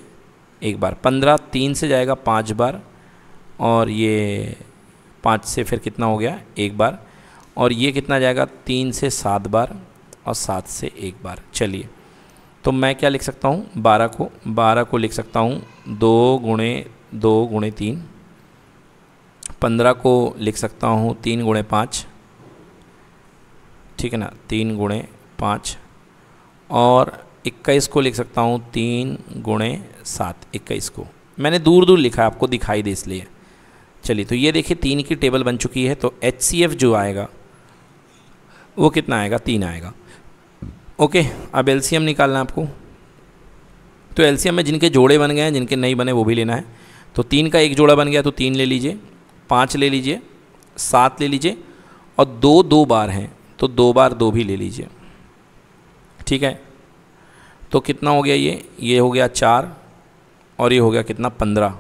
एक बार पंद्रह तीन से जाएगा पाँच बार और ये पाँच से फिर कितना हो गया एक बार और ये कितना जाएगा तीन से सात बार और सात से एक बार चलिए तो मैं क्या लिख सकता हूँ बारह को बारह को लिख सकता हूँ दो गुणे दो गुणे तीन पंद्रह को लिख सकता हूँ तीन गुणे पाँच ठीक है ना तीन गुणे पाँच और इक्कीस को लिख सकता हूँ तीन गुणे सात इक्कीस को मैंने दूर दूर लिखा है आपको दिखाई दे इसलिए चलिए तो ये देखिए तीन की टेबल बन चुकी है तो एच जो आएगा वो कितना आएगा तीन आएगा ओके अब एलसीएम निकालना आपको तो एलसीएम में जिनके जोड़े बन गए हैं जिनके नहीं बने वो भी लेना है तो तीन का एक जोड़ा बन गया तो तीन ले लीजिए पाँच ले लीजिए सात ले लीजिए और दो दो बार हैं तो दो बार दो भी ले लीजिए ठीक है तो कितना हो गया ये ये हो गया चार और ये हो गया कितना पंद्रह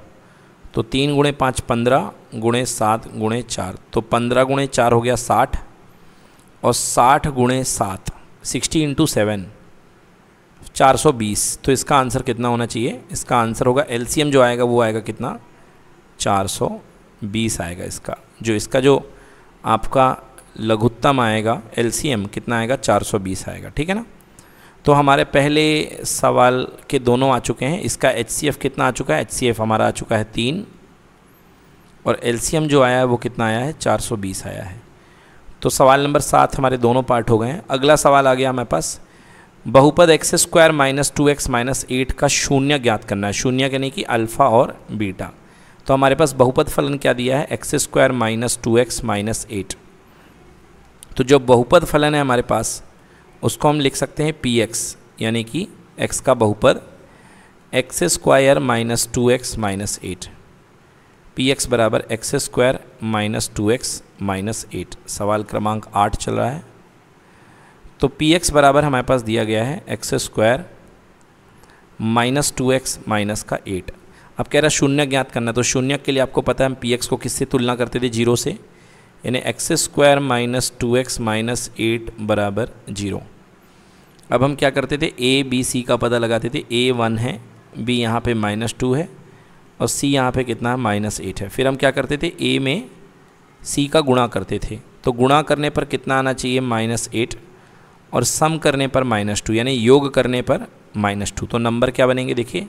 तो तीन गुणे पाँच पंद्रह गुणे सात गुणे चार तो पंद्रह गुणे चार हो गया साठ और साठ गुणे सात सिक्सटी इंटू सेवन चार सौ बीस तो इसका आंसर कितना होना चाहिए इसका आंसर होगा एल जो आएगा वो आएगा कितना चार सौ बीस आएगा इसका जो इसका जो आपका लघुत्तम आएगा एल कितना आएगा चार सौ बीस आएगा ठीक है ना तो हमारे पहले सवाल के दोनों आ चुके हैं इसका एच कितना आ चुका है एच हमारा आ चुका है तीन और एल जो आया है वो कितना आया है चार सौ बीस आया है तो सवाल नंबर सात हमारे दोनों पार्ट हो गए हैं अगला सवाल आ गया हमारे पास बहुपद x square minus two x minus eight का शून्य ज्ञात करना है शून्य यानी कि अल्फ़ा और बीटा तो हमारे पास बहुपद फलन क्या दिया है x square minus two x minus eight तो जो बहुपद फलन है हमारे पास उसको हम लिख सकते हैं पी एक्स यानी कि एक्स का बहुपद x square minus two x minus eight p x बराबर x square minus two x minus eight सवाल क्रमांक आठ चल रहा है तो पी एक्स बराबर हमारे पास दिया गया है x square minus two x minus का एट अब कह रहा है शून्य ज्ञात करना है तो शून्य के लिए आपको पता है हम पी एक्स को किससे तुलना करते थे जीरो से यानी x square minus two x minus eight बराबर जीरो अब हम क्या करते थे ए बी सी का पता लगाते थे ए वन है बी यहाँ पे माइनस टू है और सी यहाँ पे कितना है माइनस एट है फिर हम क्या करते थे ए में सी का गुणा करते थे तो गुणा करने पर कितना आना चाहिए माइनस एट और सम करने पर माइनस टू यानी योग करने पर माइनस टू तो नंबर क्या बनेंगे देखिए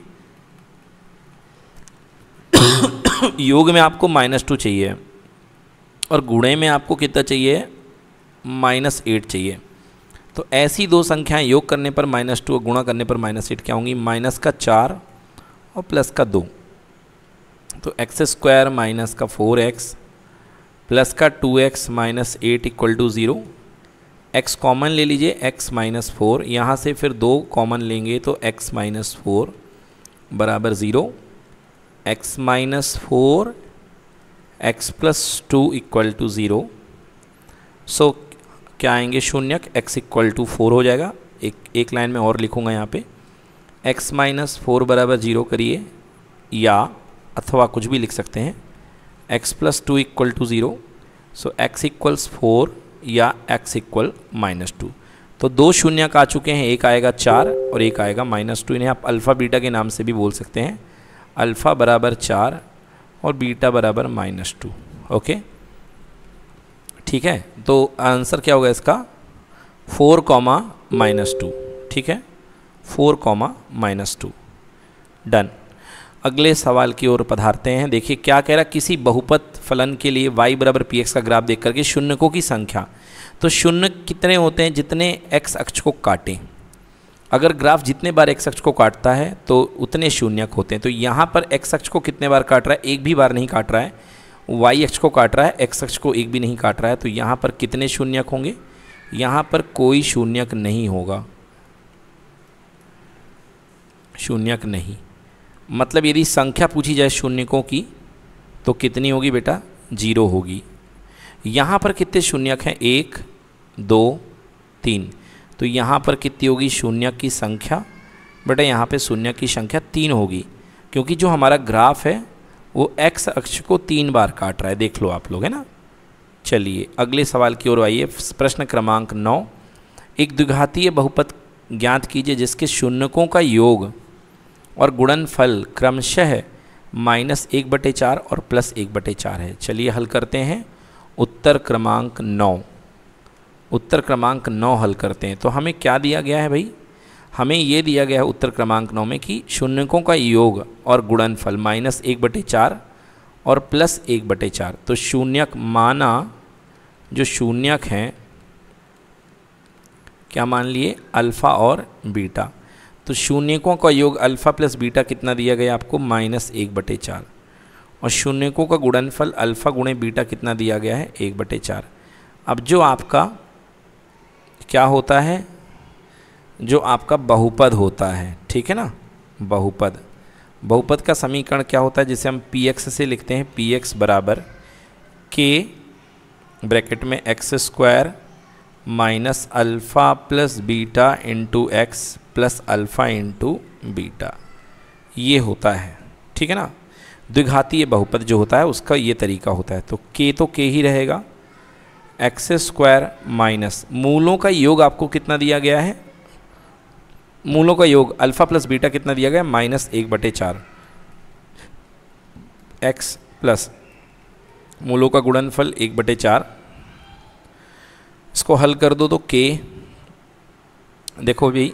*coughs* योग में आपको माइनस टू चाहिए और गुणे में आपको कितना चाहिए माइनस एट चाहिए तो ऐसी दो संख्याएं योग करने पर माइनस टू और गुणा करने पर माइनस एट क्या होंगी माइनस का चार और प्लस का दो तो एक्स स्क्वायर माइनस का फोर एक्स प्लस का two x minus eight equal to zero x common ले लीजिए एक्स माइनस फोर यहाँ से फिर दो कॉमन लेंगे तो एक्स माइनस फोर बराबर zero x minus four x plus two equal to zero so क्या आएंगे शून्य एक्स इक्वल टू फोर हो जाएगा एक एक लाइन में और लिखूंगा यहाँ पे एक्स माइनस फोर बराबर ज़ीरो करिए या अथवा कुछ भी लिख सकते हैं x plus two equal to zero so x equals four या एक्स इक्वल माइनस टू तो दो शून्य आ चुके हैं एक आएगा चार और एक आएगा माइनस टू इन्हें आप अल्फ़ा बीटा के नाम से भी बोल सकते हैं अल्फ़ा बराबर चार और बीटा बराबर माइनस टू ओके ठीक है तो आंसर क्या होगा इसका फोर कॉमा माइनस टू ठीक है four comma minus two done अगले सवाल की ओर पधारते हैं देखिए क्या कह रहा किसी बहुपत फलन के लिए y बराबर पी का ग्राफ देख करके शून्यकों की संख्या तो शून्य कितने होते हैं जितने x अक्ष को काटें अगर ग्राफ जितने बार एक्स अक्ष को काटता है तो उतने शून्यक होते हैं तो यहाँ पर एक्स अक्ष को कितने बार काट रहा है एक भी बार नहीं काट रहा है वाई अक्ष को काट रहा है एक्स अक्ष को एक भी नहीं काट रहा है तो यहाँ पर कितने शून्यक होंगे यहाँ पर कोई शून्यक नहीं होगा शून्यक नहीं मतलब यदि संख्या पूछी जाए शून्यकों की तो कितनी होगी बेटा जीरो होगी यहाँ पर कितने शून्यक हैं एक दो तीन तो यहाँ पर कितनी होगी शून्यक की संख्या बेटा यहाँ पे शून्य की संख्या तीन होगी क्योंकि जो हमारा ग्राफ है वो एक्स अक्ष को तीन बार काट रहा है देख लो आप लोग है ना चलिए अगले सवाल की ओर आइए प्रश्न क्रमांक नौ एक द्विघातीय बहुपद ज्ञात कीजिए जिसके शून्यकों का योग और गुणनफल क्रमशः माइनस एक बटे चार और प्लस एक बटे चार है चलिए हल करते हैं उत्तर क्रमांक नौ उत्तर क्रमांक नौ हल करते हैं तो हमें क्या दिया गया है भाई हमें ये दिया गया है उत्तर क्रमांक नौ में कि शून्यकों का योग और गुणनफल माइनस एक बटे चार और प्लस एक बटे चार तो शून्यक माना जो शून्यक हैं क्या मान लिए अल्फ़ा और बीटा तो शून्यकों का योग अल्फ़ा प्लस बीटा कितना दिया गया आपको माइनस एक बटे चार और शून्यकों का गुणनफल अल्फ़ा गुणे बीटा कितना दिया गया है एक बटे चार अब जो आपका क्या होता है जो आपका बहुपद होता है ठीक है ना बहुपद बहुपद का समीकरण क्या होता है जिसे हम पी एक्स से लिखते हैं पी एक्स बराबर के ब्रैकेट में x square minus alpha plus beta into x plus alpha into beta ये होता है ठीक है ना द्विघातीय बहुपद जो होता है उसका ये तरीका होता है तो के तो के ही रहेगा एक्स स्क्वायर माइनस मूलों का योग आपको कितना दिया गया है मूलों का योग अल्फ़ा प्लस बीटा कितना दिया गया माइनस एक बटे चार एक्स प्लस मूलों का गुणनफल एक बटे चार इसको हल कर दो तो के देखो भाई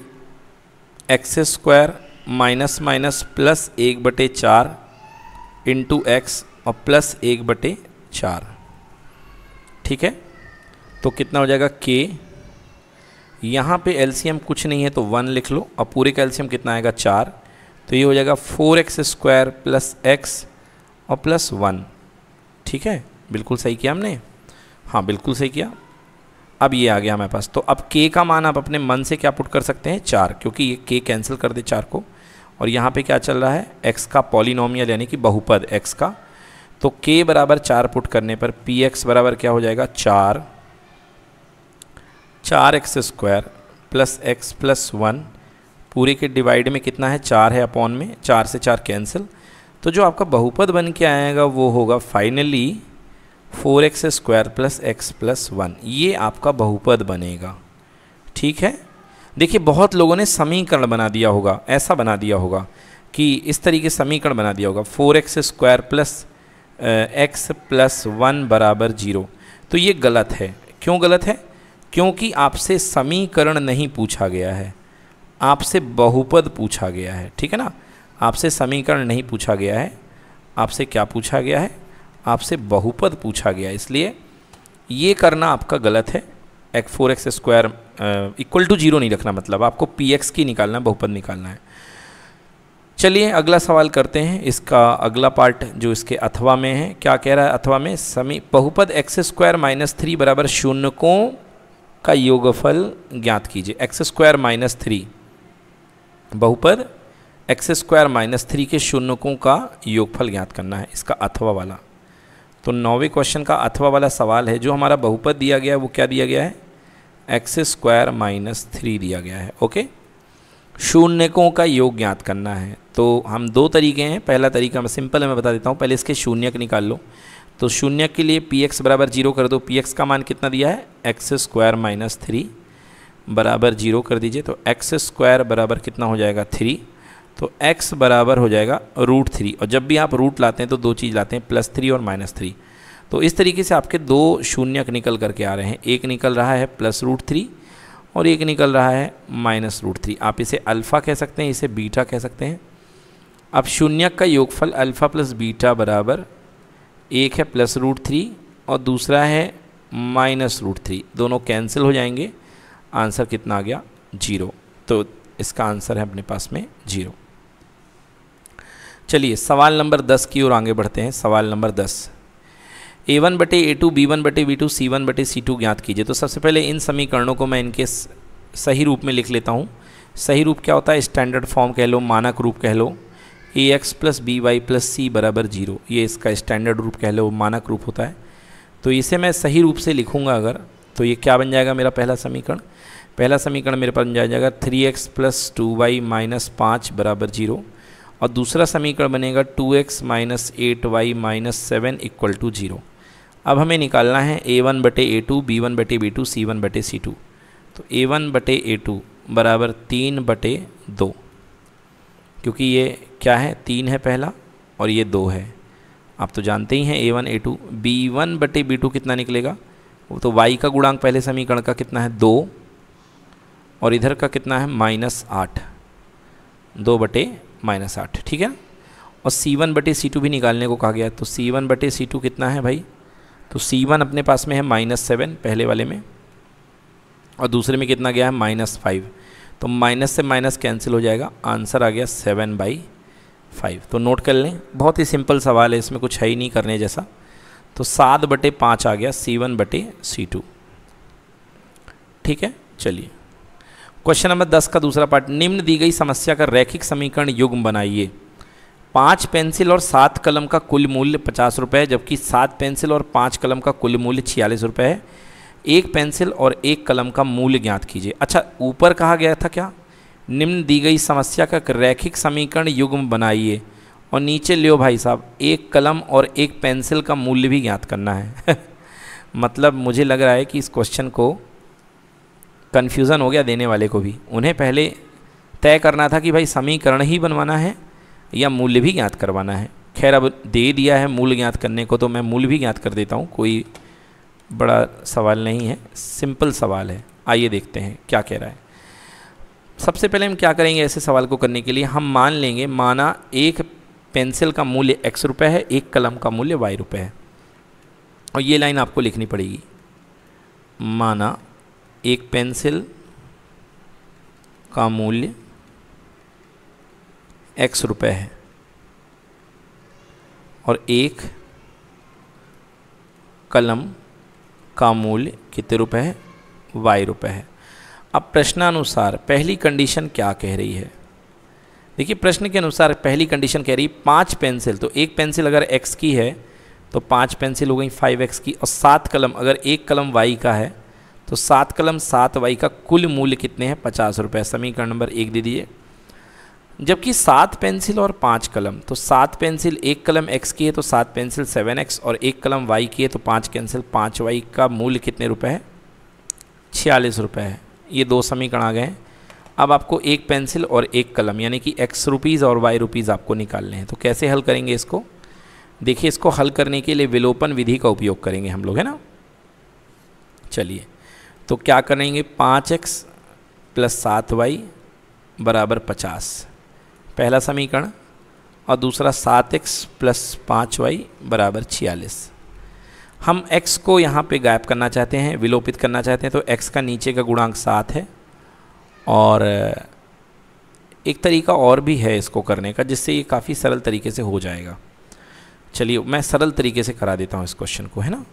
x square minus minus plus एक बटे चार इंटू एक्स और प्लस एक बटे चार ठीक है तो कितना हो जाएगा के यहाँ पे एलसीएम कुछ नहीं है तो वन लिख लो और पूरे का एलसीएम कितना आएगा चार तो ये हो जाएगा four x square plus x और प्लस वन ठीक है बिल्कुल सही किया हमने हाँ बिल्कुल सही किया अब ये आ गया हमारे पास तो अब के का मान आप अपने मन से क्या पुट कर सकते हैं चार क्योंकि ये के कैंसिल कर दे चार को और यहाँ पे क्या चल रहा है एक्स का पॉलिनोमियल यानी कि बहुपद एक्स का तो के बराबर चार पुट करने पर पी एक्स बराबर क्या हो जाएगा चार चार x square plus x plus one पूरे के डिवाइड में कितना है चार है अपॉन में चार से चार कैंसिल तो जो आपका बहुपद बन के आएगा वो होगा finally four x square plus x plus one ये आपका बहुपद बनेगा ठीक है देखिए बहुत लोगों ने समीकरण बना दिया होगा ऐसा बना दिया होगा कि इस तरीके समीकरण बना दिया होगा four x square plus x plus one बराबर जीरो तो ये गलत है क्यों गलत है क्योंकि आपसे समीकरण नहीं पूछा गया है आपसे बहुपद पूछा गया है ठीक है ना आपसे समीकरण नहीं पूछा गया है आपसे क्या पूछा गया है आपसे बहुपद पूछा गया इसलिए ये करना आपका गलत है एक four x square equal to zero नहीं रखना मतलब आपको पी एक्स की निकालना बहुपद निकालना है चलिए अगला सवाल करते हैं इसका अगला पार्ट जो इसके अथवा में है क्या कह रहा है अथवा में समी बहुपद एक्स स्क्वायर माइनस थ्री बराबर शून्यकों का योगफल ज्ञात कीजिए एक्स स्क्वायर माइनस थ्री बहुपद एक्स स्क्वायर माइनस थ्री के शून्यकों का योगफल ज्ञात करना है इसका अथवा वाला तो नौवे क्वेश्चन का अथवा वाला सवाल है जो हमारा बहुपद दिया गया है वो क्या दिया गया है एक्स स्क्वायर माइनस थ्री दिया गया है ओके शून्यकों का योग ज्ञात करना है तो हम दो तरीके हैं पहला तरीका मैं सिंपल है मैं बता देता हूँ पहले इसके शून्यक निकाल लो तो शून्य के लिए पी एक्स बराबर जीरो कर दो पी एक्स का मान कितना दिया है एक्स स्क्वायर माइनस थ्री बराबर जीरो कर दीजिए तो एक्स स्क्वायर बराबर कितना हो जाएगा थ्री तो x बराबर हो जाएगा रूट थ्री और जब भी आप रूट लाते हैं तो दो चीज़ लाते हैं प्लस थ्री और माइनस थ्री तो इस तरीके से आपके दो शून्य निकल करके आ रहे हैं एक निकल रहा है प्लस रूट थ्री और एक निकल रहा है माइनस रूट थ्री आप इसे अल्फ़ा कह सकते हैं इसे बीटा कह सकते हैं अब शून्य का योगफल अल्फ़ा प्लस बीटा बराबर एक है प्लस रूट थ्री और दूसरा है माइनस रूट थ्री दोनों कैंसिल हो जाएंगे आंसर कितना आ गया जीरो तो इसका आंसर है अपने पास में जीरो चलिए सवाल नंबर दस की ओर आगे बढ़ते हैं सवाल नंबर दस ए वन बटे ए टू बी वन बटे बी टू सी वन बटे सी टू ज्ञात कीजिए तो सबसे पहले इन समीकरणों को मैं इनके सही रूप में लिख लेता हूँ सही रूप क्या होता है स्टैंडर्ड फॉर्म कह लो मानक रूप कह लो a x plus b y plus c बराबर जीरो ये इसका स्टैंडर्ड रूप कह लो मानक रूप होता है तो इसे मैं सही रूप से लिखूँगा अगर तो ये क्या बन जाएगा मेरा पहला समीकरण पहला समीकरण मेरे पास बन जाएगा three x plus two y minus पाँच बराबर जीरो और दूसरा समीकरण बनेगा two x minus eight y minus seven equal to zero अब हमें निकालना है ए वन बटे ए टू बी वन बटे बी टू सी वन बटे सी टू तो ए वन बटे ए टू बराबर तीन बटे दो क्योंकि ये क्या है तीन है पहला और ये दो है आप तो जानते ही हैं a one a two b one बटे बी टू कितना निकलेगा वो तो वाई का गुणांक पहले समीकरण का कितना है दो और इधर का कितना है माइनस आठ दो बटे माइनस आठ ठीक है और सी वन बटे सी टू भी निकालने को कहा गया तो सी वन बटे सी टू कितना है भाई तो सी वन अपने पास में है माइनस सेवन पहले वाले में और दूसरे में कितना गया है माइनस फाइव तो माइनस से माइनस कैंसिल हो जाएगा आंसर आ गया सेवन बाई फाइव तो नोट कर लें बहुत ही सिंपल सवाल है इसमें कुछ है ही नहीं करने जैसा तो सात बटे पाँच आ गया सी वन बटे सी टू ठीक है चलिए क्वेश्चन नंबर दस का दूसरा पार्ट निम्न दी गई समस्या का रैखिक समीकरण युग्म बनाइए पाँच पेंसिल और सात कलम का कुल मूल्य पचास रुपये है जबकि सात पेंसिल और पाँच कलम का कुल मूल्य छियालीस रुपये है एक पेंसिल और एक कलम का मूल्य ज्ञात कीजिए अच्छा ऊपर कहा गया था क्या निम्न दी गई समस्या का रैखिक समीकरण युग्म बनाइए और नीचे लियो भाई साहब एक कलम और एक पेंसिल का मूल्य भी ज्ञात करना है *laughs* मतलब मुझे लग रहा है कि इस क्वेश्चन को कन्फ्यूज़न हो गया देने वाले को भी उन्हें पहले तय करना था कि भाई समीकरण ही बनवाना है या मूल्य भी ज्ञात करवाना है खैर अब दे दिया है मूल्य ज्ञात करने को तो मैं मूल्य भी ज्ञात कर देता हूँ कोई बड़ा सवाल नहीं है सिंपल सवाल है आइए देखते हैं क्या कह रहा है सबसे पहले हम क्या करेंगे ऐसे सवाल को करने के लिए हम मान लेंगे माना एक पेंसिल का मूल्य एक्स रुपये है एक कलम का मूल्य वाई रुपये है और ये लाइन आपको लिखनी पड़ेगी माना एक पेंसिल का मूल्य एक्स रुपये है और एक कलम का मूल्य कितने रुपए है वाई रुपये है अब प्रश्नानुसार पहली कंडीशन क्या कह रही है देखिए प्रश्न के अनुसार पहली कंडीशन कह रही है पाँच पेंसिल तो एक पेंसिल अगर एक्स की है तो पाँच पेंसिल हो गई फाइव एक्स की और सात कलम अगर एक कलम वाई का है तो सात कलम सात वाई का कुल मूल्य कितने हैं पचास रुपये समीकरण नंबर एक दे दिए जबकि सात पेंसिल और पाँच कलम तो सात पेंसिल एक कलम एक्स की है तो सात पेंसिल सेवन एक्स और एक कलम वाई की है तो पाँच कैंसिल पाँच वाई का मूल्य कितने रुपए है छियालीस रुपये है ये दो समीकरण आ गए हैं अब आपको एक पेंसिल और एक कलम यानी कि एक्स रुपीज़ और वाई रुपीज़ आपको निकालने हैं तो कैसे हल करेंगे इसको देखिए इसको हल करने के लिए विलोपन विधि का उपयोग करेंगे हम लोग है ना चलिए तो क्या करेंगे पाँच एक्स प्लस सात वाई बराबर पचास पहला समीकरण और दूसरा सात एक्स प्लस पाँच वाई बराबर छियालीस हम x को यहाँ पे गायब करना चाहते हैं विलोपित करना चाहते हैं तो x का नीचे का गुणांक सात है और एक तरीका और भी है इसको करने का जिससे ये काफ़ी सरल तरीके से हो जाएगा चलिए मैं सरल तरीके से करा देता हूँ इस क्वेश्चन को है ना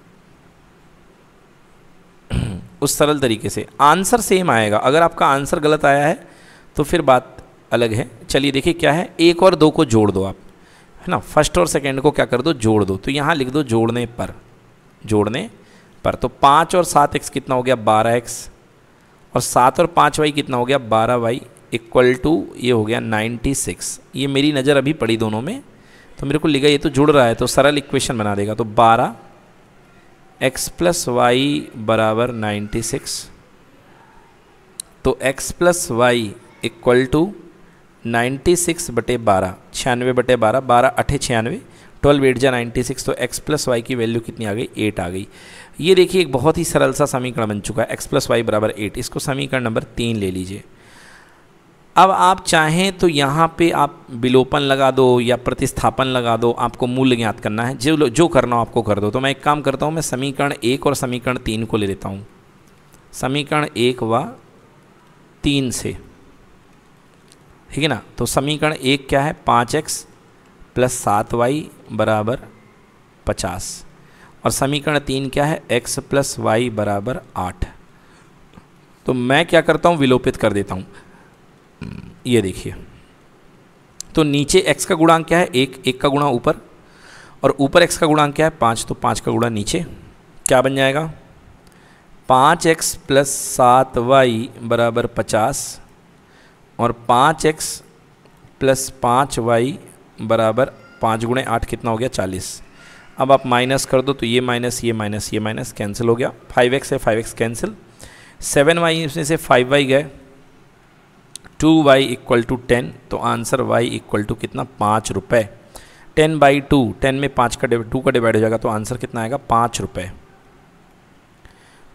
उस सरल तरीके से आंसर सेम आएगा अगर आपका आंसर गलत आया है तो फिर बात अलग है चलिए देखिए क्या है एक और दो को जोड़ दो आप है ना फर्स्ट और सेकेंड को क्या कर दो जोड़ दो तो यहाँ लिख दो जोड़ने पर जोड़ने पर तो पाँच और सात एक्स कितना हो गया बारह एक्स और सात और पाँच वाई कितना हो गया बारह वाई इक्वल टू ये हो गया नाइन्टी सिक्स ये मेरी नज़र अभी पड़ी दोनों में तो मेरे को लिखा ये तो जुड़ रहा है तो सरल इक्वेशन बना देगा तो बारह एक्स प्लस वाई बराबर नाइन्टी सिक्स तो x plus y equal to ninety six बटे बारह छियानवे बटे बारह बारह अठे छियानवे ट्वेल्व एट जा नाइन्टी सिक्स तो एक्स प्लस वाई की वैल्यू कितनी आ गई एट आ गई ये देखिए एक बहुत ही सरल सा समीकरण बन चुका है एक्स प्लस वाई बराबर एट इसको समीकरण नंबर तीन ले लीजिए अब आप चाहें तो यहाँ पे आप विलोपन लगा दो या प्रतिस्थापन लगा दो आपको मूल्य ज्ञात करना है जो जो करना हो आपको कर दो तो मैं एक काम करता हूँ मैं समीकरण एक और समीकरण तीन को ले लेता हूँ समीकरण एक व तीन से ठीक है ना तो समीकरण एक क्या है पाँच एक्स प्लस सात वाई बराबर पचास और समीकरण तीन क्या है एक्स प्लस वाई बराबर आठ तो मैं क्या करता हूँ विलोपित कर देता हूँ ये देखिए तो नीचे एक्स का गुणांक क्या है एक एक का गुणा ऊपर और ऊपर एक्स का गुणांक क्या है पाँच तो पाँच का गुणा नीचे क्या बन जाएगा पाँच एक्स प्लस सात वाई बराबर पचास और पाँच एक्स प्लस पाँच वाई बराबर पाँच गुणे आठ कितना हो गया चालीस अब आप माइनस कर दो तो ये माइनस ये माइनस ये माइनस कैंसिल हो गया फाइव एक्स है five x cancel seven y इसमें से फाइव वाई गए two y equal to ten तो आंसर वाई इक्वल टू कितना पाँच रुपये टेन बाई टू टेन में पाँच का टू का डिवाइड हो जाएगा तो आंसर कितना आएगा पाँच रुपये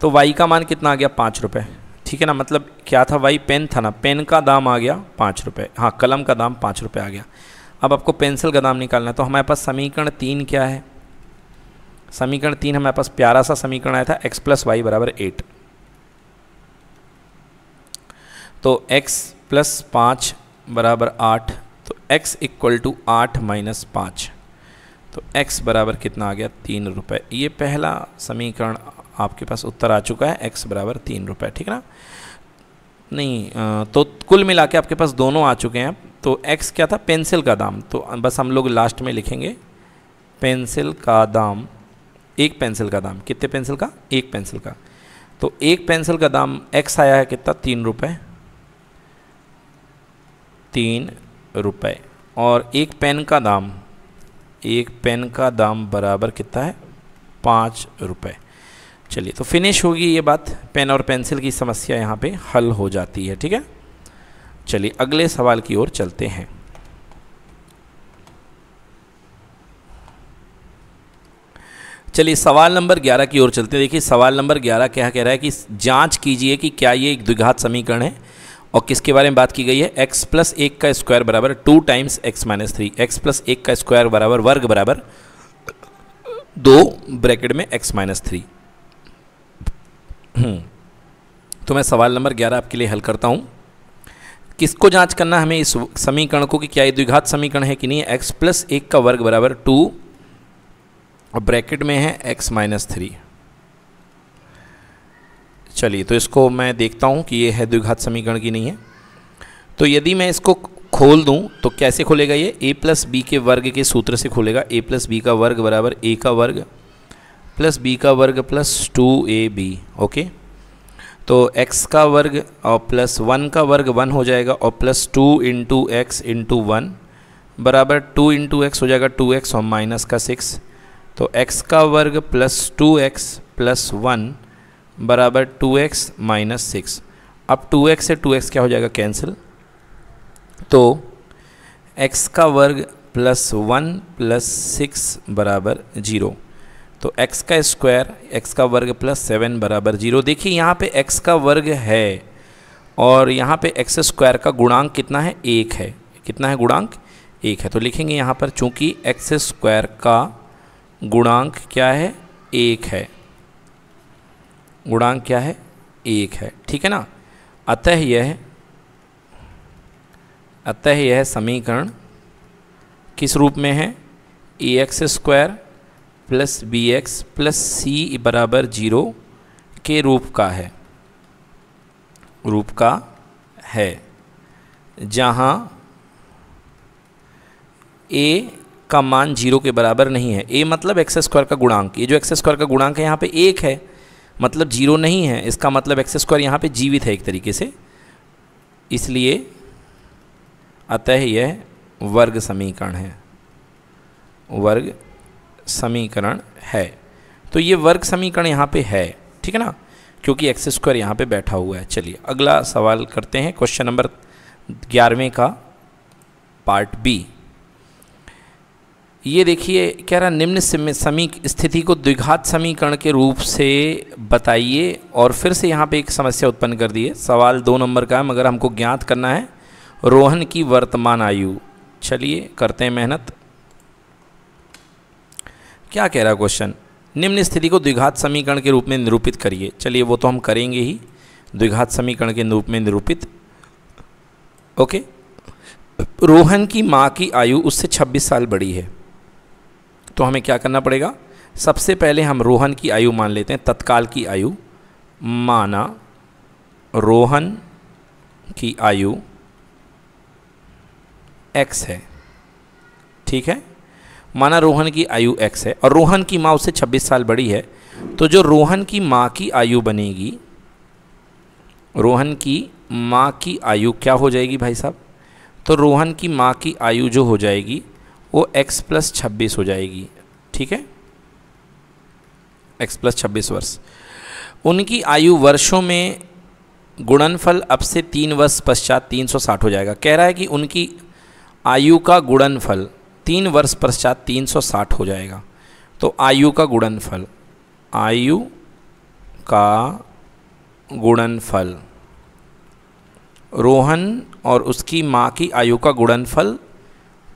तो वाई का मान कितना आ गया पाँच रुपये ठीक है ना मतलब क्या था वाई पेन था ना पेन का दाम आ गया पाँच रुपये हाँ कलम का दाम पाँच रुपये आ गया अब आपको पेंसिल का दाम निकालना है तो हमारे पास समीकरण तीन क्या है समीकरण तीन हमारे पास प्यारा सा समीकरण आया था एक्स प्लस वाई बराबर एट तो एक्स प्लस पाँच बराबर आठ तो x इक्वल टू आठ माइनस पाँच तो x बराबर कितना आ गया तीन रुपये ये पहला समीकरण आपके पास उत्तर आ चुका है x बराबर तीन रुपये ठीक ना नहीं तो कुल मिला के आपके पास दोनों आ चुके हैं तो x क्या था पेंसिल का दाम तो बस हम लोग लास्ट में लिखेंगे पेंसिल का दाम एक पेंसिल का दाम कितने पेंसिल का एक पेंसिल का तो एक पेंसिल का दाम x आया है कितना तीन रुपये तीन रुपये और एक पेन का दाम एक पेन का दाम बराबर कितना है पाँच रुपये चलिए तो फिनिश होगी ये बात पेन और पेंसिल की समस्या यहाँ पे हल हो जाती है ठीक है चलिए अगले सवाल की ओर चलते हैं चलिए सवाल नंबर 11 की ओर चलते हैं देखिए सवाल नंबर 11 क्या कह रहा है कि जांच कीजिए कि क्या ये एक द्विघात समीकरण है और किसके बारे में बात की गई है एक्स प्लस एक का स्क्वायर बराबर two times x minus three x plus एक का स्क्वायर बराबर वर्ग बराबर दो ब्रैकेट में एक्स माइनस थ्री तो मैं सवाल नंबर ग्यारह आपके लिए हल करता हूँ किसको जांच करना हमें इस समीकरण को कि क्या ये द्विघात समीकरण है कि नहीं एक्स प्लस एक का वर्ग बराबर टू और ब्रैकेट में है एक्स माइनस थ्री चलिए तो इसको मैं देखता हूँ कि ये है द्विघात समीकरण की नहीं है तो यदि मैं इसको खोल दूँ तो कैसे खोलेगा ये ए प्लस बी के वर्ग के सूत्र से खोलेगा ए प्लस बी का वर्ग बराबर ए का वर्ग प्लस बी का वर्ग plus two a b okay तो एक्स का वर्ग और प्लस वन का वर्ग वन हो जाएगा और plus two into x into one बराबर टू इंटू एक्स हो जाएगा टू एक्स और माइनस का सिक्स तो एक्स का वर्ग plus two x plus one बराबर टू एक्स माइनस सिक्स अब टू एक्स से टू एक्स क्या हो जाएगा कैंसिल तो एक्स का वर्ग प्लस वन प्लस सिक्स बराबर जीरो तो x का स्क्वायर x का वर्ग प्लस सेवन बराबर जीरो देखिए यहाँ पे x का वर्ग है और यहाँ पे एक्स स्क्वायर का गुणांक कितना है एक है कितना है गुणांक एक है तो लिखेंगे यहाँ पर चूँकि एक्स स्क्वायर का गुणांक क्या है एक है गुणांक क्या है एक है ठीक है ना अतः यह अतः यह समीकरण किस रूप में है a x square plus b x plus c बराबर जीरो के रूप का है रूप का है जहाँ ए का मान जीरो के बराबर नहीं है ए मतलब एक्स स्क्वायर का गुणांक ये जो एक्स स्क्वायर का गुणांक है यहाँ पे एक है मतलब जीरो नहीं है इसका मतलब एक्स स्क्वायर यहाँ पर जीवित है एक तरीके से इसलिए अतः यह वर्ग समीकरण है वर्ग समीकरण है तो ये वर्ग समीकरण यहाँ पे है ठीक है ना क्योंकि एक्स स्क्वायर यहाँ पर बैठा हुआ है चलिए अगला सवाल करते हैं क्वेश्चन नंबर ग्यारहवें का पार्ट बी ये देखिए कह रहा निम्न समी स्थिति को द्विघात समीकरण के रूप से बताइए और फिर से यहाँ पे एक समस्या उत्पन्न कर दिए सवाल दो नंबर का है मगर हमको ज्ञात करना है रोहन की वर्तमान आयु चलिए करते हैं मेहनत क्या कह रहा क्वेश्चन निम्न स्थिति को द्विघात समीकरण के रूप में निरूपित करिए चलिए वो तो हम करेंगे ही द्विघात समीकरण के रूप में निरूपित ओके रोहन की माँ की आयु उससे 26 साल बड़ी है तो हमें क्या करना पड़ेगा सबसे पहले हम रोहन की आयु मान लेते हैं तत्काल की आयु माना रोहन की आयु एक्स है ठीक है माना रोहन की आयु एक्स है और रोहन की माँ उससे 26 साल बड़ी है तो जो रोहन की माँ की आयु बनेगी रोहन की माँ की आयु क्या हो जाएगी भाई साहब तो रोहन की माँ की आयु जो हो जाएगी वो x प्लस छब्बीस हो जाएगी ठीक है x प्लस छब्बीस वर्ष उनकी आयु वर्षों में गुणनफल अब से तीन वर्ष पश्चात तीन सौ साठ हो जाएगा कह रहा है कि उनकी आयु का गुणनफल तीन वर्ष पश्चात तीन सौ साठ हो जाएगा तो आयु का गुणनफल आयु का गुणनफल रोहन और उसकी माँ की आयु का गुणनफल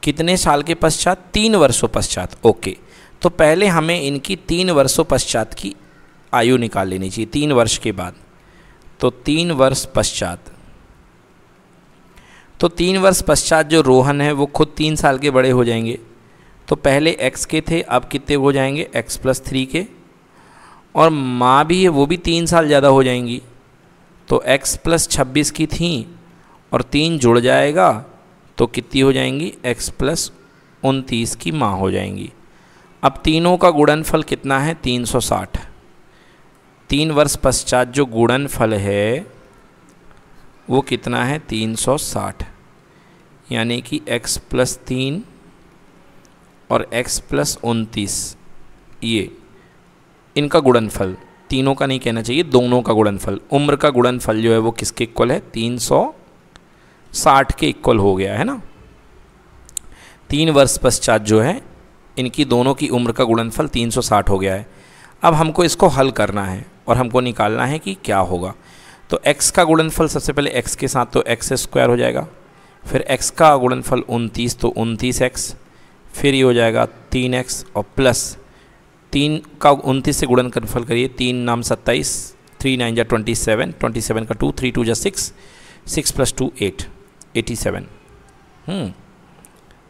कितने साल के पश्चात तीन वर्षों पश्चात ओके तो पहले हमें इनकी तीन वर्षों पश्चात की आयु निकाल लेनी चाहिए तीन वर्ष के बाद तो तीन वर्ष पश्चात तो तीन वर्ष पश्चात जो रोहन है वो खुद तीन साल के बड़े हो जाएंगे तो पहले एक्स के थे अब कितने हो जाएंगे एक्स प्लस थ्री के और माँ भी है वो भी तीन साल ज़्यादा हो जाएंगी तो एक्स प्लस छब्बीस की थी और तीन जुड़ जाएगा तो कितनी हो जाएंगी x प्लस उनतीस की माँ हो जाएंगी अब तीनों का गुणनफल कितना है 360 तीन वर्ष पश्चात जो गुणनफल है वो कितना है 360 यानी कि x प्लस तीन और x प्लस उनतीस ये इनका गुणनफल तीनों का नहीं कहना चाहिए दोनों का गुणनफल उम्र का गुणनफल जो है वो किसके इक्वल है तीन सौ साठ के इक्वल हो गया है ना तीन वर्ष पश्चात जो है इनकी दोनों की उम्र का गुणनफल 360 हो गया है अब हमको इसको हल करना है और हमको निकालना है कि क्या होगा तो x का गुणनफल सबसे पहले x के साथ तो एक्स स्क्वायर हो जाएगा फिर x का गुणनफल उनतीस तो उनतीस एक्स फिर ये हो जाएगा तीन एक्स और प्लस तीन का उनतीस से गुणनफल करिए तीन नाम सत्ताईस थ्री नाइन जा ट्वेंटी सेवन ट्वेंटी सेवन का टू थ्री टू जा six six plus two eight eighty seven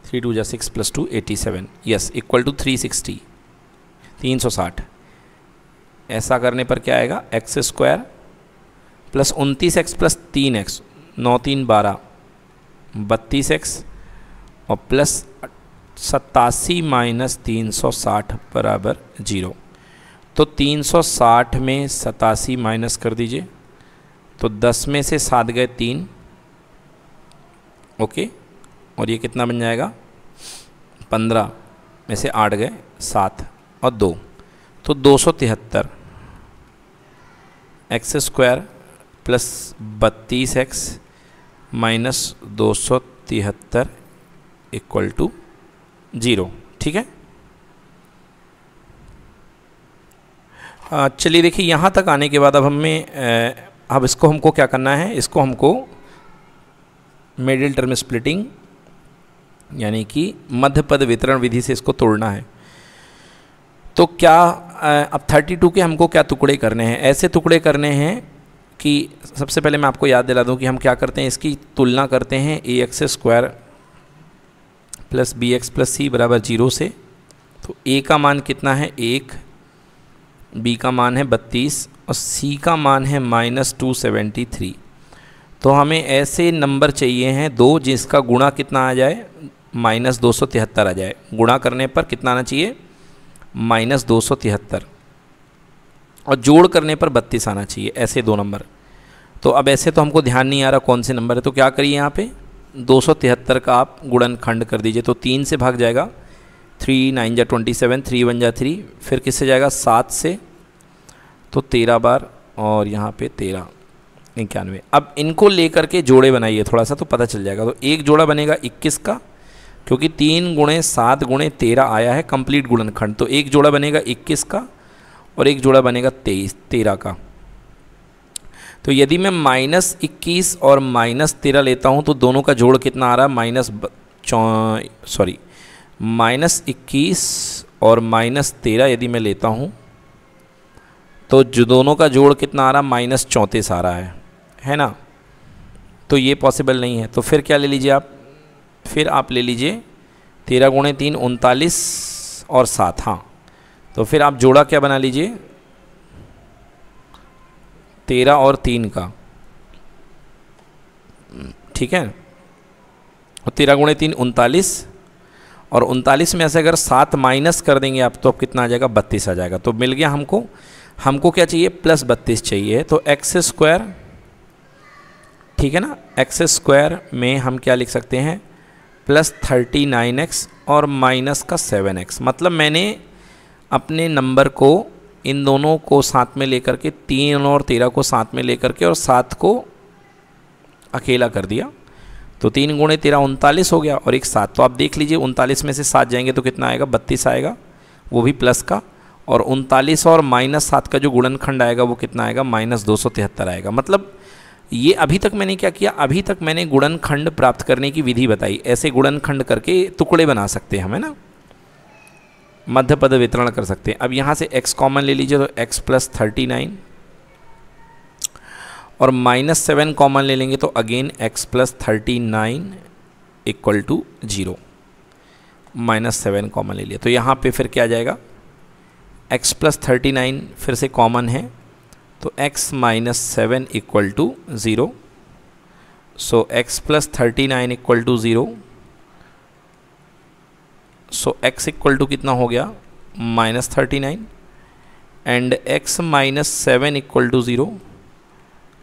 three two जा six plus two eighty seven yes equal to three sixty तीन सौ साठ ऐसा करने पर क्या आएगा एक्स स्क्वायर प्लस उनतीस एक्स प्लस तीन एक्स नौ तीन बारह बत्तीस एक्स और प्लस सतासी माइनस तीन सौ साठ बराबर जीरो तो तीन सौ साठ में सतासी माइनस कर दीजिए तो दस में से सात गए तीन ओके और ये कितना बन जाएगा पंद्रह में से आठ गए सात और दो तो दो सौ तिहत्तर एक्स स्क्वायर प्लस बत्तीस एक्स माइनस दो सौ तिहत्तर इक्वल टू ज़ीरो ठीक है चलिए देखिए यहाँ तक आने के बाद अब हमें अब इसको हमको क्या करना है इसको हमको मिडिल टर्म स्प्लिटिंग यानी कि मध्य पद वितरण विधि से इसको तोड़ना है तो क्या अब 32 के हमको क्या टुकड़े करने हैं ऐसे टुकड़े करने हैं कि सबसे पहले मैं आपको याद दिला दूं कि हम क्या करते हैं इसकी तुलना करते हैं a x square plus b x plus c बराबर जीरो से तो ए का मान कितना है एक बी का मान है बत्तीस और सी का मान है माइनस टू सेवेंटी थ्री तो हमें ऐसे नंबर चाहिए हैं दो जिसका गुणा कितना आ जाए माइनस दो सौ तिहत्तर आ जाए गुणा करने पर कितना आना चाहिए माइनस दो सौ तिहत्तर और जोड़ करने पर बत्तीस आना चाहिए ऐसे दो नंबर तो अब ऐसे तो हमको ध्यान नहीं आ रहा कौन से नंबर है तो क्या करिए यहाँ पे दो सौ तिहत्तर का आप गुणन खंड कर दीजिए तो तीन से भाग जाएगा थ्री नाइन जा ट्वेंटी सेवन थ्री वन जा थ्री फिर किससे जाएगा सात से तो तेरह बार और यहाँ पे तेरह इक्यानवे अब इनको लेकर के जोड़े बनाइए थोड़ा सा तो पता चल जाएगा तो एक जोड़ा बनेगा इक्कीस का क्योंकि तीन गुणे सात गुणे तेरह आया है कंप्लीट गुणनखंड तो एक जोड़ा बनेगा इक्कीस का और एक जोड़ा बनेगा तेईस तेरह का तो यदि मैं माइनस इक्कीस और माइनस तेरह लेता हूँ तो दोनों का जोड़ कितना आ रहा है माइनस सॉरी माइनस इक्कीस और माइनस तेरह यदि मैं लेता हूँ तो जो दोनों का जोड़ कितना आ रहा है माइनस चौंतीस आ रहा है है ना तो ये पॉसिबल नहीं है तो फिर क्या ले लीजिए आप फिर आप ले लीजिए तेरह गुणे तीन उनतालीस और सात हाँ तो फिर आप जोड़ा क्या बना लीजिए तेरह और तीन का ठीक है और तेरह गुणे तीन उनतालीस और उनतालीस में से अगर सात माइनस कर देंगे आप तो अब कितना आ जाएगा बत्तीस आ जाएगा तो मिल गया हमको हमको क्या चाहिए प्लस बत्तीस चाहिए तो एक्स स्क्वायर ठीक है ना एक्स स्क्वायर में हम क्या लिख सकते हैं प्लस थर्टी नाइन एक्स और माइनस का सेवन एक्स मतलब मैंने अपने नंबर को इन दोनों को साथ में लेकर के तीन और तेरह को साथ में लेकर के और सात को अकेला कर दिया तो तीन गुणे तेरह उनतालीस हो गया और एक सात तो आप देख लीजिए उनतालीस में से सात जाएंगे तो कितना आएगा बत्तीस आएगा वो भी प्लस का और उनतालीस और माइनस सात का जो गुणनखंड आएगा वो कितना आएगा माइनस दो सौ तिहत्तर आएगा मतलब ये अभी तक मैंने क्या किया अभी तक मैंने गुड़न खंड प्राप्त करने की विधि बताई ऐसे गुड़न खंड करके टुकड़े बना सकते हैं हम है ना मध्य पद वितरण कर सकते हैं अब यहाँ से x कॉमन ले लीजिए तो x प्लस थर्टी नाइन और माइनस सेवन कॉमन ले लेंगे तो again x plus thirty nine equal to zero minus seven common ले लिया तो यहाँ पे फिर क्या आ जाएगा x प्लस थर्टी नाइन फिर से कॉमन है तो x minus seven equal to zero so x plus thirty nine equal to zero so x equal to कितना हो गया minus thirty nine and x minus seven equal to zero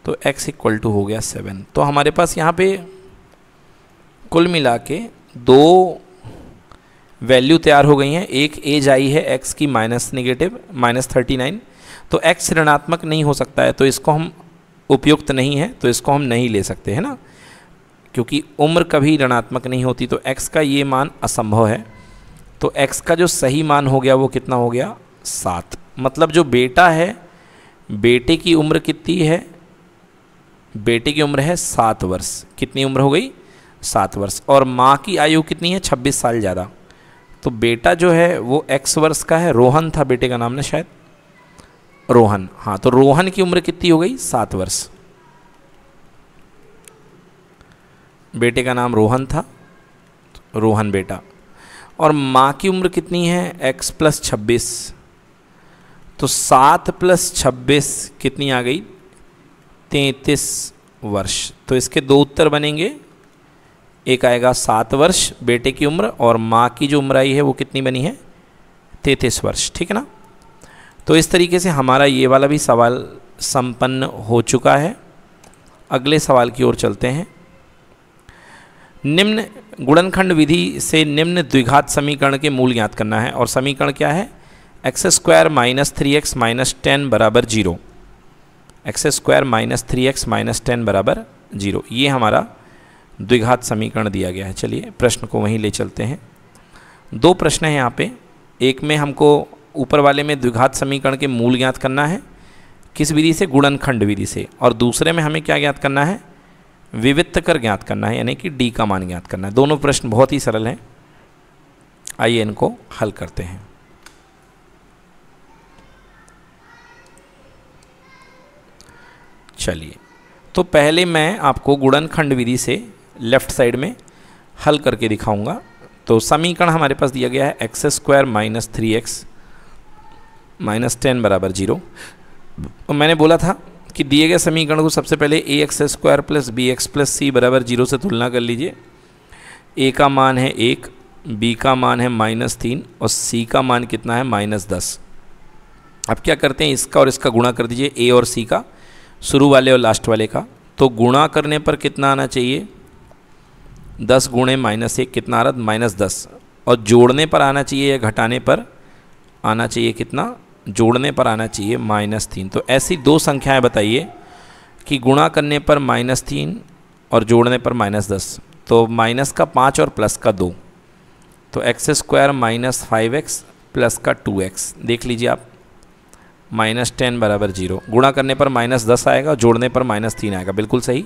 तो x इक्वल टू हो गया सेवन तो हमारे पास यहाँ पे कुल मिला के दो वैल्यू तैयार हो गई हैं एक एज आई है x की minus negative minus thirty nine तो x ऋणात्मक नहीं हो सकता है तो इसको हम उपयुक्त नहीं है तो इसको हम नहीं ले सकते है ना क्योंकि उम्र कभी ऋणात्मक नहीं होती तो x का ये मान असंभव है तो x का जो सही मान हो गया वो कितना हो गया सात मतलब जो बेटा है बेटे की उम्र कितनी है बेटे की उम्र है सात वर्ष कितनी उम्र हो गई सात वर्ष और माँ की आयु कितनी है छब्बीस साल ज़्यादा तो बेटा जो है वो एक्स वर्ष का है रोहन था बेटे का नाम ना शायद रोहन हाँ तो रोहन की उम्र कितनी हो गई सात वर्ष बेटे का नाम रोहन था रोहन बेटा और माँ की उम्र कितनी है एक्स प्लस छब्बीस तो सात प्लस छब्बीस कितनी आ गई तैतीस वर्ष तो इसके दो उत्तर बनेंगे एक आएगा सात वर्ष बेटे की उम्र और माँ की जो उम्र आई है वो कितनी बनी है तैंतीस वर्ष ठीक है ना तो इस तरीके से हमारा ये वाला भी सवाल संपन्न हो चुका है अगले सवाल की ओर चलते हैं निम्न गुणनखंड विधि से निम्न द्विघात समीकरण के मूल ज्ञात करना है और समीकरण क्या है x square minus three x minus ten बराबर zero x square minus three x minus ten बराबर जीरो ये हमारा द्विघात समीकरण दिया गया है चलिए प्रश्न को वहीं ले चलते हैं दो प्रश्न हैं यहाँ पे एक में हमको ऊपर वाले में द्विघात समीकरण के मूल ज्ञात करना है किस विधि से गुणनखंड विधि से और दूसरे में हमें क्या ज्ञात करना है विवित्त कर ज्ञात करना है यानी कि डी का मान ज्ञात करना है दोनों प्रश्न बहुत ही सरल हैं आइए इनको हल करते हैं चलिए तो पहले मैं आपको गुणनखंड विधि से लेफ्ट साइड में हल करके दिखाऊंगा तो समीकरण हमारे पास दिया गया है x square minus three x minus ten बराबर जीरो मैंने बोला था कि दिए गए समीकरण को सबसे पहले a x square plus b x plus c बराबर जीरो से तुलना कर लीजिए ए का मान है एक बी का मान है माइनस तीन और सी का मान कितना है माइनस दस अब क्या करते हैं इसका और इसका गुणा कर दीजिए ए और सी का शुरू वाले और लास्ट वाले का तो गुणा करने पर कितना आना चाहिए दस गुणे माइनस एक कितना आ रहा माइनस दस और जोड़ने पर आना चाहिए या घटाने पर आना चाहिए कितना जोड़ने पर आना चाहिए माइनस तीन तो ऐसी दो संख्याएं बताइए कि गुणा करने पर माइनस तीन और जोड़ने पर माइनस दस तो माइनस का पाँच और प्लस का दो तो x square minus five x plus का टू एक्स देख लीजिए आप माइनस टेन बराबर जीरो गुणा करने पर माइनस दस आएगा जोड़ने पर माइनस तीन आएगा बिल्कुल सही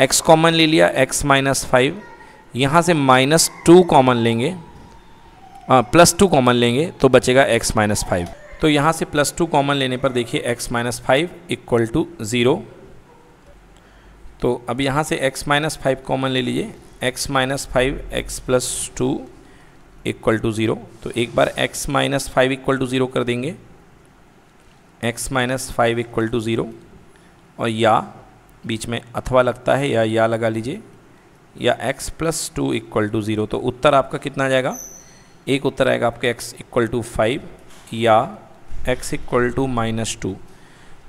एक्स कॉमन ले लिया एक्स माइनस फाइव यहाँ से माइनस टू कॉमन लेंगे आ, हाँ, प्लस टू कॉमन लेंगे तो बचेगा एक्स माइनस फाइव तो यहाँ से प्लस टू कॉमन लेने पर देखिए x minus five equal to zero तो अब यहाँ से एक्स माइनस फाइव कॉमन ले लीजिए x minus five x plus two equal to zero तो एक बार x minus five equal to zero कर देंगे x minus five equal to zero और या बीच में अथवा लगता है या या लगा लीजिए या x plus two equal to zero तो उत्तर आपका कितना आ जाएगा एक उत्तर आएगा आपके x इक्वल टू फाइव या x equal to minus two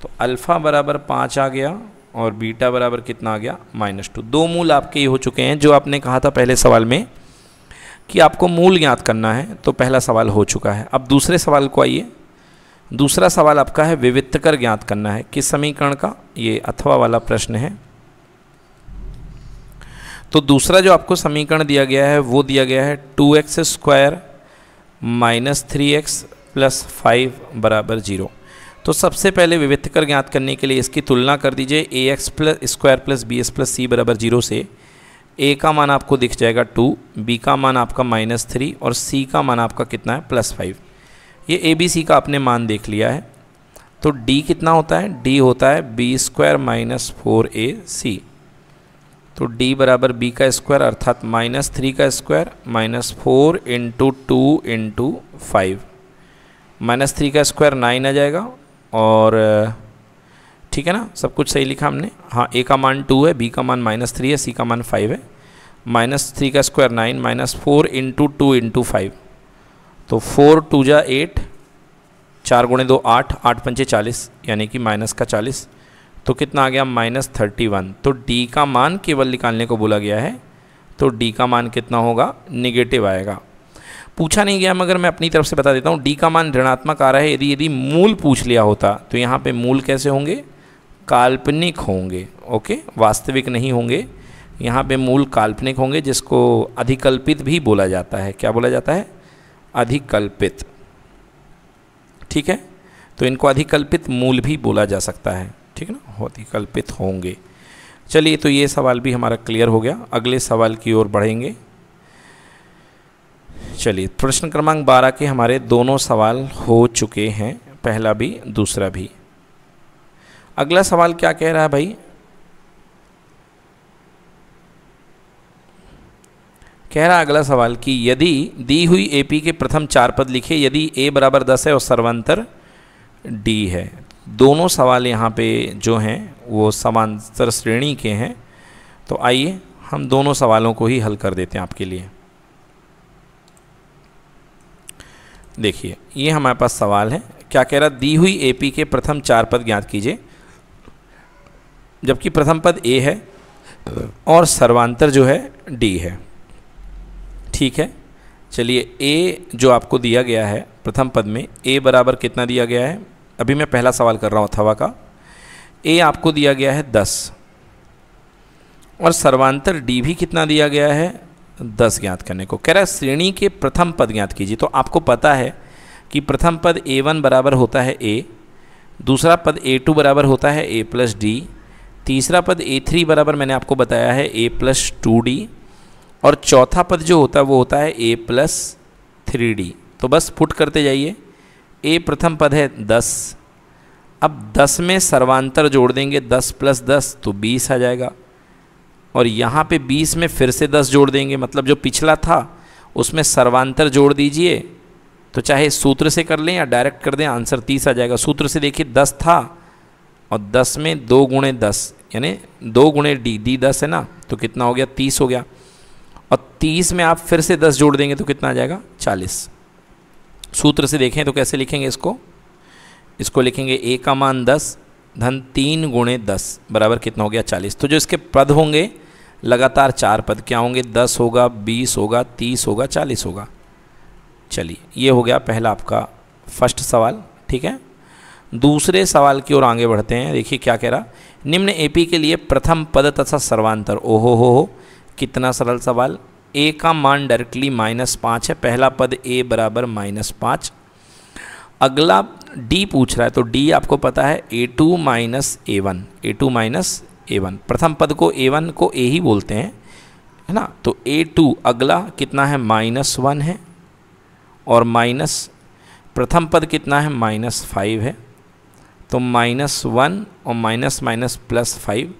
तो अल्फ़ा बराबर पाँच आ गया और बीटा बराबर कितना आ गया माइनस टू दो मूल आपके ये हो चुके हैं जो आपने कहा था पहले सवाल में कि आपको मूल ज्ञात करना है तो पहला सवाल हो चुका है अब दूसरे सवाल को आइए दूसरा सवाल आपका है कर ज्ञात करना है किस समीकरण का ये अथवा वाला प्रश्न है तो दूसरा जो आपको समीकरण दिया गया है वो दिया गया है two x square minus three x plus five बराबर जीरो तो सबसे पहले विविधकर ज्ञात करने के लिए इसकी तुलना कर दीजिए a x plus square plus b s plus c बराबर जीरो से ए का मान आपको दिख जाएगा टू बी का मान आपका माइनस थ्री और सी का मान आपका कितना है प्लस फाइव ये ए बी सी का आपने मान देख लिया है तो डी कितना होता है डी होता है b square minus four a c तो डी बराबर बी का स्क्वायर अर्थात माइनस थ्री का square minus four into two into five minus three का स्क्वायर नाइन आ जाएगा और ठीक है ना सब कुछ सही लिखा हमने हाँ ए का मान टू है बी का मान माइनस थ्री है सी का मान फाइव है माइनस थ्री का square nine minus four into two into five तो फोर टू जा एट चार गुणे दो आठ आठ पंचे चालीस यानी कि माइनस का चालीस तो कितना आ गया माइनस थर्टी वन तो डी का मान केवल निकालने को बोला गया है तो डी का मान कितना होगा निगेटिव आएगा पूछा नहीं गया मगर मैं अपनी तरफ से बता देता हूँ डी का मान ऋणात्मक आ रहा है यदि यदि मूल पूछ लिया होता तो यहाँ पे मूल कैसे होंगे काल्पनिक होंगे ओके वास्तविक नहीं होंगे यहाँ पे मूल काल्पनिक होंगे जिसको अधिकल्पित भी बोला जाता है क्या बोला जाता है अधिकल्पित ठीक है तो इनको अधिकल्पित मूल भी बोला जा सकता है ठीक है ना अधिकल्पित होंगे चलिए तो ये सवाल भी हमारा क्लियर हो गया अगले सवाल की ओर बढ़ेंगे चलिए प्रश्न क्रमांक बारह के हमारे दोनों सवाल हो चुके हैं पहला भी दूसरा भी अगला सवाल क्या कह रहा है भाई कह रहा अगला सवाल कि यदि दी हुई एपी के प्रथम चार पद लिखे यदि ए बराबर दस है और सर्वांतर डी है दोनों सवाल यहाँ पे जो हैं वो समांतर श्रेणी के हैं तो आइए हम दोनों सवालों को ही हल कर देते हैं आपके लिए देखिए ये हमारे पास सवाल है क्या कह रहा दी हुई एपी के प्रथम चार पद ज्ञात कीजिए जबकि प्रथम पद ए है और सर्वांतर जो है डी है ठीक है चलिए ए जो आपको दिया गया है प्रथम पद में ए बराबर कितना दिया गया है अभी मैं पहला सवाल कर रहा हूँ अथवा का ए आपको दिया गया है दस और सर्वांतर डी भी कितना दिया गया है दस ज्ञात करने को कह रहा है श्रेणी के प्रथम पद ज्ञात कीजिए तो आपको पता है कि प्रथम पद ए वन बराबर होता है ए दूसरा पद ए टू बराबर होता है ए प्लस डी तीसरा पद ए थ्री बराबर मैंने आपको बताया है ए प्लस टू डी और चौथा पद जो होता है वो होता है ए प्लस थ्री डी तो बस फुट करते जाइए ए प्रथम पद है दस अब दस में सर्वांतर जोड़ देंगे दस प्लस दस तो बीस आ जाएगा और यहाँ पे बीस में फिर से दस जोड़ देंगे मतलब जो पिछला था उसमें सर्वांतर जोड़ दीजिए तो चाहे सूत्र से कर लें या डायरेक्ट कर दें आंसर तीस आ जाएगा सूत्र से देखिए दस था और दस में दो गुणे दस यानी दो गुणे डी डी दस है ना तो कितना हो गया तीस हो गया और तीस में आप फिर से दस जोड़ देंगे तो कितना आ जाएगा चालीस सूत्र से देखें तो कैसे लिखेंगे इसको इसको लिखेंगे ए का मान दस धन तीन गुणे दस बराबर कितना हो गया चालीस तो जो इसके पद होंगे लगातार चार पद क्या होंगे दस होगा बीस होगा तीस होगा चालीस होगा चलिए ये हो गया पहला आपका फर्स्ट सवाल ठीक है दूसरे सवाल की ओर आगे बढ़ते हैं देखिए क्या कह रहा निम्न एपी के लिए प्रथम पद तथा सर्वांतर ओहो हो हो कितना सरल सवाल ए का मान डायरेक्टली माइनस पाँच है पहला पद ए बराबर माइनस पाँच अगला डी पूछ रहा है तो डी आपको पता है a two minus a one a two minus a one प्रथम पद को ए वन को ए ही बोलते हैं है ना तो ए टू अगला कितना है माइनस वन है और माइनस प्रथम पद कितना है माइनस फाइव है तो माइनस वन और माइनस माइनस प्लस फाइव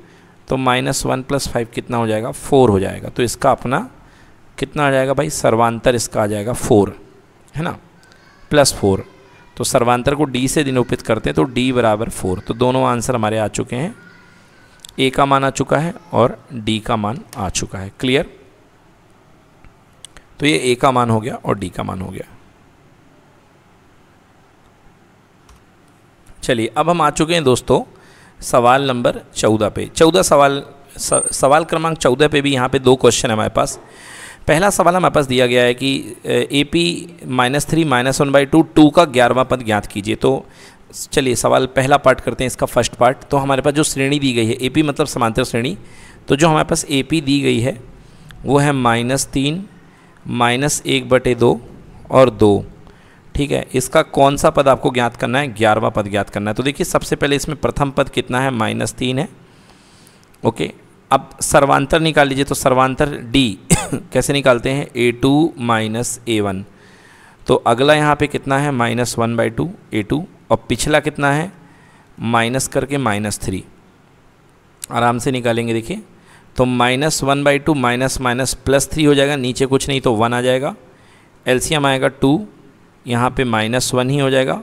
तो माइनस वन प्लस फाइव कितना हो जाएगा फोर हो जाएगा तो इसका अपना कितना आ जाएगा भाई सर्वांतर इसका आ जाएगा फोर है ना प्लस फोर तो सर्वांतर को डी से निरूपित करते हैं तो डी बराबर फोर तो दोनों आंसर हमारे आ चुके हैं ए का मान आ चुका है और डी का मान आ चुका है क्लियर तो ये ए का मान हो गया और डी का मान हो गया चलिए अब हम आ चुके हैं दोस्तों सवाल नंबर चौदह पे चौदह सवाल सवाल क्रमांक चौदह पे भी यहाँ पे दो क्वेश्चन है हमारे पास पहला सवाल हमारे पास दिया गया है कि A P minus three minus one by two two का ग्यारहवा पद ज्ञात कीजिए तो चलिए सवाल पहला पार्ट करते हैं इसका फर्स्ट पार्ट तो हमारे पास जो श्रेणी दी गई है ए पी मतलब समांतर श्रेणी तो जो हमारे पास ए पी दी गई है वो है माइनस तीन माइनस एक बटे दो और दो ठीक है इसका कौन सा पद आपको ज्ञात करना है ग्यारहवा पद ज्ञात करना है तो देखिए सबसे पहले इसमें प्रथम पद कितना है माइनस तीन है ओके अब सर्वांतर निकाल लीजिए तो सर्वांतर डी *coughs* कैसे निकालते हैं a two minus a one तो अगला यहाँ पे कितना है minus one by two a two और पिछला कितना है माइनस करके माइनस थ्री आराम से निकालेंगे देखिए तो minus one by two minus minus plus three हो जाएगा नीचे कुछ नहीं तो वन आ जाएगा एल्सियम आएगा टू यहाँ पे माइनस वन ही हो जाएगा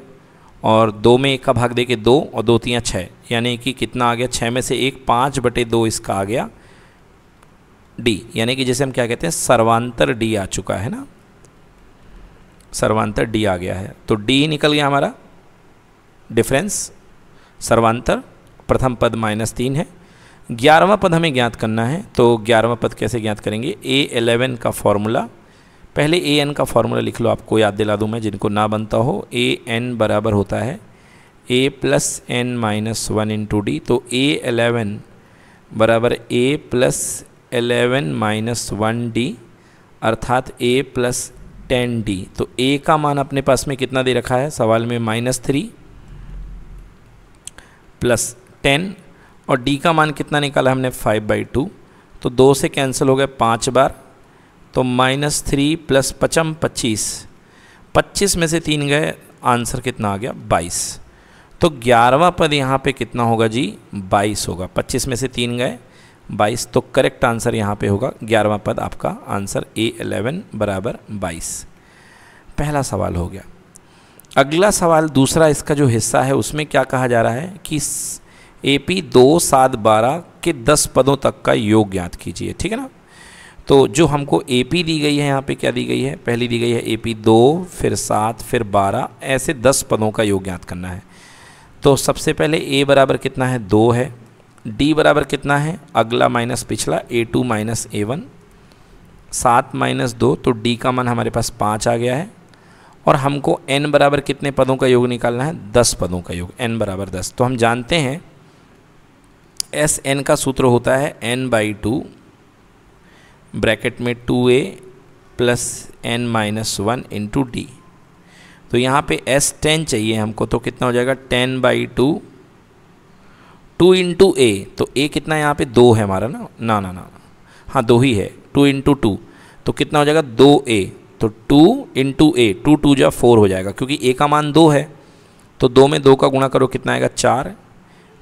और दो में एक का भाग दे के दो और दो तियाँ छः यानी कि कितना आ गया छः में से एक पाँच बटे दो इसका आ गया डी यानी कि जैसे हम क्या कहते हैं सर्वांतर डी आ चुका है ना सर्वांतर डी आ गया है तो डी निकल गया हमारा डिफरेंस सर्वांतर प्रथम पद माइनस तीन है ग्यारहवा पद हमें ज्ञात करना है तो ग्यारहवा पद कैसे ज्ञात करेंगे ए एलेवन का फॉर्मूला पहले ए एन का फॉर्मूला लिख लो आपको याद दिला दूँ मैं जिनको ना बनता हो ए एन बराबर होता है a plus n minus one into d तो ए एलेवन बराबर a plus eleven minus one d अर्थात ए प्लस टेन डी तो ए का मान अपने पास में कितना दे रखा है सवाल में माइनस थ्री प्लस टेन और डी का मान कितना निकाला हमने फाइव बाई टू तो दो से कैंसिल हो गए पाँच बार तो माइनस थ्री प्लस पचम पच्चीस पच्चीस में से तीन गए आंसर कितना आ गया बाईस तो ग्यारहवा पद यहाँ पे कितना होगा जी बाईस होगा पच्चीस में से तीन गए बाईस तो करेक्ट आंसर यहाँ पे होगा ग्यारहवा पद आपका आंसर ए एलेवन बराबर बाईस पहला सवाल हो गया अगला सवाल दूसरा इसका जो हिस्सा है उसमें क्या कहा जा रहा है कि ए पी दो सात बारह के दस पदों तक का योग ज्ञात कीजिए ठीक है ना तो जो हमको ए पी दी गई है यहाँ पे क्या दी गई है पहली दी गई है ए पी दो फिर सात फिर बारह ऐसे दस पदों का योग ज्ञात करना है तो सबसे पहले ए बराबर कितना है दो है डी बराबर कितना है अगला माइनस पिछला a two minus a one सात माइनस दो तो डी का मान हमारे पास पाँच आ गया है और हमको एन बराबर कितने पदों का योग निकालना है दस पदों का योग एन बराबर दस तो हम जानते हैं एस एन का सूत्र होता है एन बाई टू ब्रैकेट में two a plus n minus one into d तो यहाँ पे एस टेन चाहिए हमको तो कितना हो जाएगा ten by two two into a तो ए कितना यहाँ पे दो है हमारा ना ना ना ना हाँ दो ही है टू इंटू टू तो कितना हो जाएगा दो ए तो two into a two two जो फोर हो जाएगा क्योंकि ए का मान दो है तो दो में दो का गुणा करो कितना आएगा चार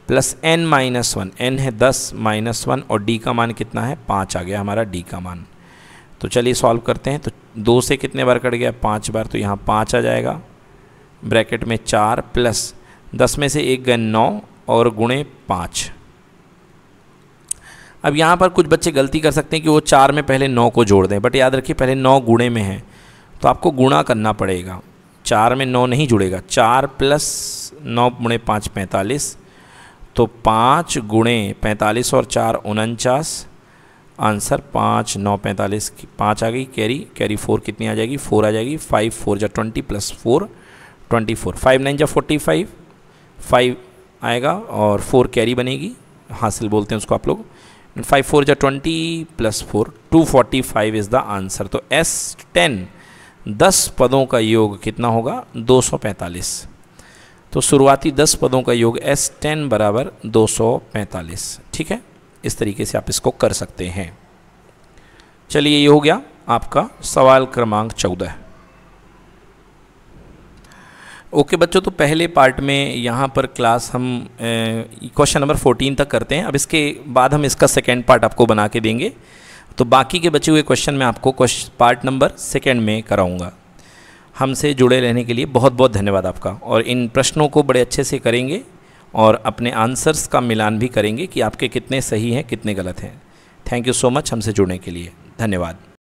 plus n minus one n है दस माइनस वन और डी का मान कितना है पाँच आ गया हमारा डी का मान तो चलिए सॉल्व करते हैं तो दो से कितने बार कट गया पाँच बार तो यहाँ पाँच आ जाएगा ब्रैकेट में चार प्लस दस में से एक गए नौ और गुणे पाँच अब यहाँ पर कुछ बच्चे गलती कर सकते हैं कि वो चार में पहले नौ को जोड़ दें बट याद रखिए पहले नौ गुणे में है तो आपको गुणा करना पड़ेगा चार में नौ नहीं जुड़ेगा चार प्लस नौ गुणे पाँच पैंतालीस तो पाँच गुणे पैंतालीस और चार उनचास आंसर पाँच नौ पैंतालीस पाँच आ गई कैरी कैरी फोर कितनी आ जाएगी फोर आ जाएगी फाइव फोर जा twenty plus four twenty four five nine जा फोर्टी फाइव फाइव आएगा और फोर कैरी बनेगी हासिल बोलते हैं उसको आप लोग फाइव फोर जा twenty plus four two forty five is the answer तो एस टेन दस पदों का योग कितना होगा दो सौ पैंतालीस तो शुरुआती दस पदों का योग एस टेन बराबर दो सौ पैंतालीस ठीक है इस तरीके से आप इसको कर सकते हैं चलिए ये हो गया आपका सवाल क्रमांक चौदह ओके बच्चों तो पहले पार्ट में यहाँ पर क्लास हम क्वेश्चन नंबर फोर्टीन तक करते हैं अब इसके बाद हम इसका सेकेंड पार्ट आपको बना के देंगे तो बाकी के बचे हुए क्वेश्चन मैं आपको पार्ट नंबर सेकेंड में कराऊंगा हमसे जुड़े रहने के लिए बहुत बहुत धन्यवाद आपका और इन प्रश्नों को बड़े अच्छे से करेंगे और अपने आंसर्स का मिलान भी करेंगे कि आपके कितने सही हैं कितने गलत हैं थैंक यू सो मच हमसे जुड़ने के लिए धन्यवाद